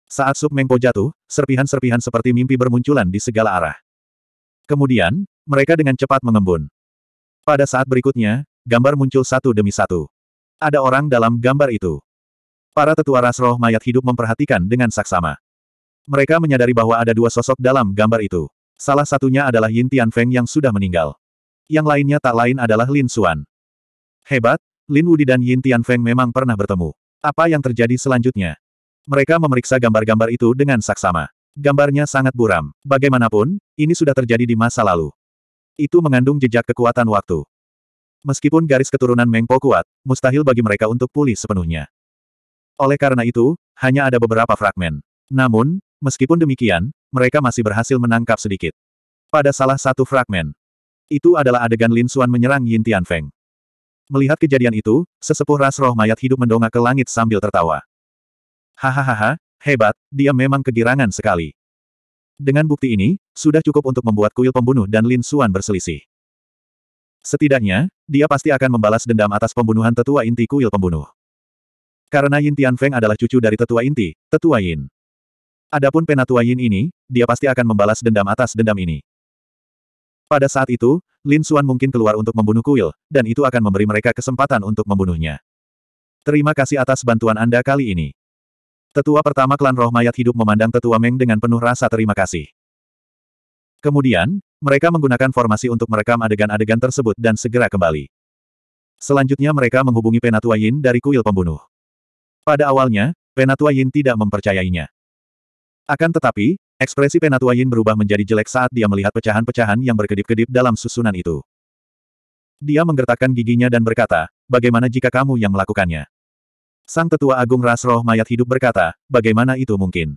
Saat sup Mengpo jatuh, serpihan-serpihan seperti mimpi bermunculan di segala arah. Kemudian, mereka dengan cepat mengembun. Pada saat berikutnya, gambar muncul satu demi satu. Ada orang dalam gambar itu. Para tetua ras roh mayat hidup memperhatikan dengan saksama. Mereka menyadari bahwa ada dua sosok dalam gambar itu. Salah satunya adalah Yin Tian Feng yang sudah meninggal. Yang lainnya tak lain adalah Lin Xuan. Hebat, Lin Wudi dan Yin Tian Feng memang pernah bertemu. Apa yang terjadi selanjutnya? Mereka memeriksa gambar-gambar itu dengan saksama. Gambarnya sangat buram. Bagaimanapun, ini sudah terjadi di masa lalu. Itu mengandung jejak kekuatan waktu. Meskipun garis keturunan Mengpo kuat, mustahil bagi mereka untuk pulih sepenuhnya. Oleh karena itu, hanya ada beberapa fragmen. Namun, meskipun demikian, mereka masih berhasil menangkap sedikit. Pada salah satu fragmen, itu adalah adegan Lin Xuan menyerang Yin Tian Feng. Melihat kejadian itu, sesepuh ras roh mayat hidup mendongak ke langit sambil tertawa. Hahaha, hebat, dia memang kegirangan sekali. Dengan bukti ini, sudah cukup untuk membuat kuil pembunuh dan Lin Suan berselisih. Setidaknya, dia pasti akan membalas dendam atas pembunuhan tetua inti kuil pembunuh. Karena Yin Tian Feng adalah cucu dari tetua inti, tetua Yin. Adapun penatua Yin ini, dia pasti akan membalas dendam atas dendam ini. Pada saat itu, Lin Suan mungkin keluar untuk membunuh kuil, dan itu akan memberi mereka kesempatan untuk membunuhnya. Terima kasih atas bantuan Anda kali ini. Tetua pertama klan roh mayat hidup memandang tetua Meng dengan penuh rasa terima kasih. Kemudian, mereka menggunakan formasi untuk merekam adegan-adegan tersebut dan segera kembali. Selanjutnya mereka menghubungi Penatua Yin dari kuil pembunuh. Pada awalnya, Penatua Yin tidak mempercayainya. Akan tetapi, ekspresi Penatua Yin berubah menjadi jelek saat dia melihat pecahan-pecahan yang berkedip-kedip dalam susunan itu. Dia menggertakkan giginya dan berkata, bagaimana jika kamu yang melakukannya? Sang Tetua Agung Ras Roh Mayat Hidup berkata, bagaimana itu mungkin?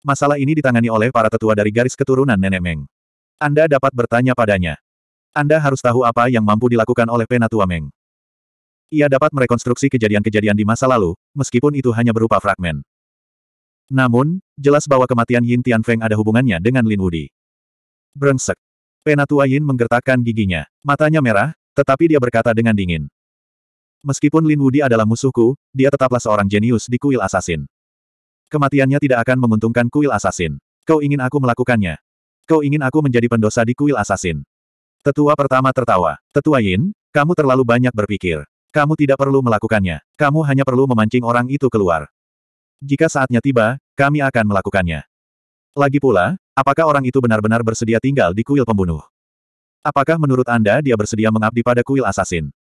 Masalah ini ditangani oleh para tetua dari garis keturunan Nenek Meng. Anda dapat bertanya padanya. Anda harus tahu apa yang mampu dilakukan oleh Penatua Meng. Ia dapat merekonstruksi kejadian-kejadian di masa lalu, meskipun itu hanya berupa fragmen. Namun, jelas bahwa kematian Yin Tian Feng ada hubungannya dengan Lin Wudi. Brengsek. Penatua Yin menggertakkan giginya. Matanya merah, tetapi dia berkata dengan dingin. Meskipun Lin Wudi adalah musuhku, dia tetaplah seorang jenius di kuil asasin. Kematiannya tidak akan menguntungkan kuil asasin. Kau ingin aku melakukannya. Kau ingin aku menjadi pendosa di kuil asasin. Tetua pertama tertawa. Tetua Yin, kamu terlalu banyak berpikir. Kamu tidak perlu melakukannya. Kamu hanya perlu memancing orang itu keluar. Jika saatnya tiba, kami akan melakukannya. Lagi pula, apakah orang itu benar-benar bersedia tinggal di kuil pembunuh? Apakah menurut Anda dia bersedia mengabdi pada kuil asasin?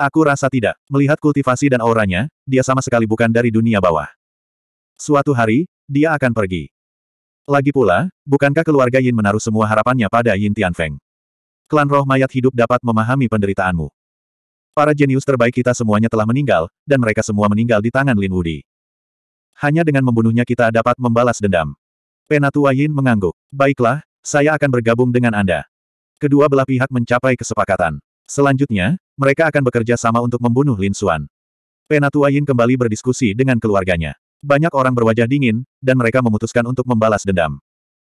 Aku rasa tidak. Melihat kultivasi dan auranya, dia sama sekali bukan dari dunia bawah. Suatu hari, dia akan pergi. Lagi pula, bukankah keluarga Yin menaruh semua harapannya pada Yin Tianfeng? Klan roh mayat hidup dapat memahami penderitaanmu. Para jenius terbaik kita semuanya telah meninggal, dan mereka semua meninggal di tangan Lin Wudi. Hanya dengan membunuhnya kita dapat membalas dendam. Penatua Yin mengangguk. Baiklah, saya akan bergabung dengan Anda. Kedua belah pihak mencapai kesepakatan. Selanjutnya, mereka akan bekerja sama untuk membunuh Lin Xuan. Penatua Yin kembali berdiskusi dengan keluarganya. Banyak orang berwajah dingin, dan mereka memutuskan untuk membalas dendam.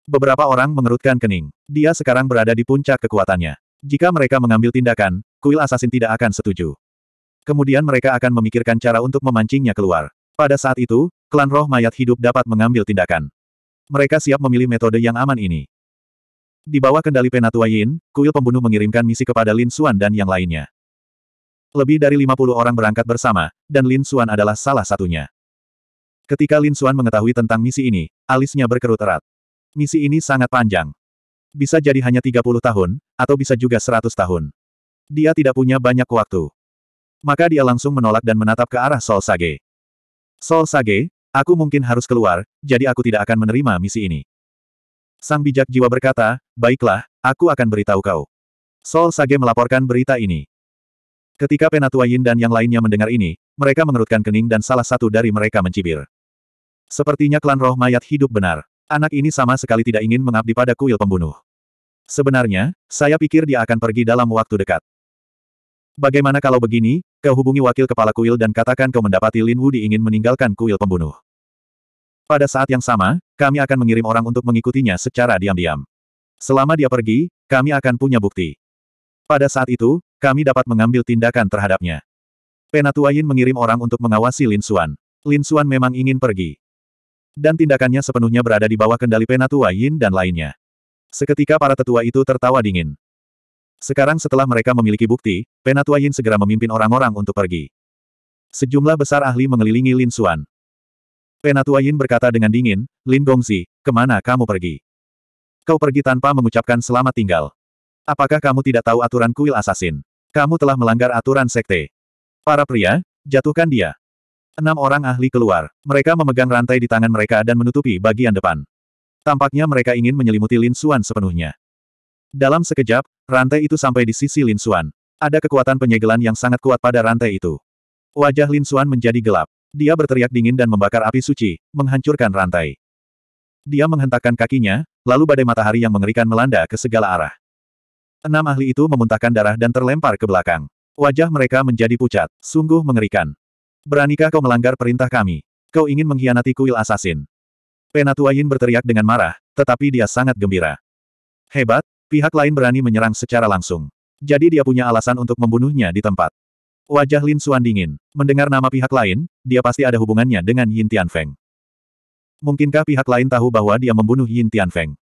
Beberapa orang mengerutkan kening. Dia sekarang berada di puncak kekuatannya. Jika mereka mengambil tindakan, kuil asasin tidak akan setuju. Kemudian mereka akan memikirkan cara untuk memancingnya keluar. Pada saat itu, klan roh mayat hidup dapat mengambil tindakan. Mereka siap memilih metode yang aman ini. Di bawah kendali Penatua Yin, kuil pembunuh mengirimkan misi kepada Lin Xuan dan yang lainnya. Lebih dari 50 orang berangkat bersama, dan Lin Xuan adalah salah satunya. Ketika Lin Xuan mengetahui tentang misi ini, alisnya berkerut erat. Misi ini sangat panjang. Bisa jadi hanya 30 tahun, atau bisa juga 100 tahun. Dia tidak punya banyak waktu. Maka dia langsung menolak dan menatap ke arah Sol Sage. Sol Sage, aku mungkin harus keluar, jadi aku tidak akan menerima misi ini. Sang bijak jiwa berkata, baiklah, aku akan beritahu kau. Sol Sage melaporkan berita ini. Ketika Penatua Yin dan yang lainnya mendengar ini, mereka mengerutkan kening dan salah satu dari mereka mencibir. Sepertinya klan roh mayat hidup benar. Anak ini sama sekali tidak ingin mengabdi pada kuil pembunuh. Sebenarnya, saya pikir dia akan pergi dalam waktu dekat. Bagaimana kalau begini, kau hubungi wakil kepala kuil dan katakan kau mendapati Lin Wudi ingin meninggalkan kuil pembunuh. Pada saat yang sama, kami akan mengirim orang untuk mengikutinya secara diam-diam. Selama dia pergi, kami akan punya bukti. Pada saat itu, kami dapat mengambil tindakan terhadapnya. Penatua Yin mengirim orang untuk mengawasi Lin Xuan. Lin Xuan memang ingin pergi. Dan tindakannya sepenuhnya berada di bawah kendali Penatua Yin dan lainnya. Seketika para tetua itu tertawa dingin. Sekarang setelah mereka memiliki bukti, Penatua Yin segera memimpin orang-orang untuk pergi. Sejumlah besar ahli mengelilingi Lin Xuan. Penatua Yin berkata dengan dingin, Lin Gongzi, kemana kamu pergi? Kau pergi tanpa mengucapkan selamat tinggal. Apakah kamu tidak tahu aturan kuil asasin? Kamu telah melanggar aturan sekte. Para pria, jatuhkan dia. Enam orang ahli keluar. Mereka memegang rantai di tangan mereka dan menutupi bagian depan. Tampaknya mereka ingin menyelimuti Lin Xuan sepenuhnya. Dalam sekejap, rantai itu sampai di sisi Lin Xuan. Ada kekuatan penyegelan yang sangat kuat pada rantai itu. Wajah Lin Xuan menjadi gelap. Dia berteriak dingin dan membakar api suci, menghancurkan rantai. Dia menghentakkan kakinya, lalu badai matahari yang mengerikan melanda ke segala arah. Enam ahli itu memuntahkan darah dan terlempar ke belakang. Wajah mereka menjadi pucat. Sungguh mengerikan. Beranikah kau melanggar perintah kami? Kau ingin mengkhianati kuil asasin. Penatua Yin berteriak dengan marah, tetapi dia sangat gembira. Hebat, pihak lain berani menyerang secara langsung. Jadi dia punya alasan untuk membunuhnya di tempat. Wajah Lin Xuan dingin. Mendengar nama pihak lain, dia pasti ada hubungannya dengan Yin Tian Feng. Mungkinkah pihak lain tahu bahwa dia membunuh Yin Tian Feng?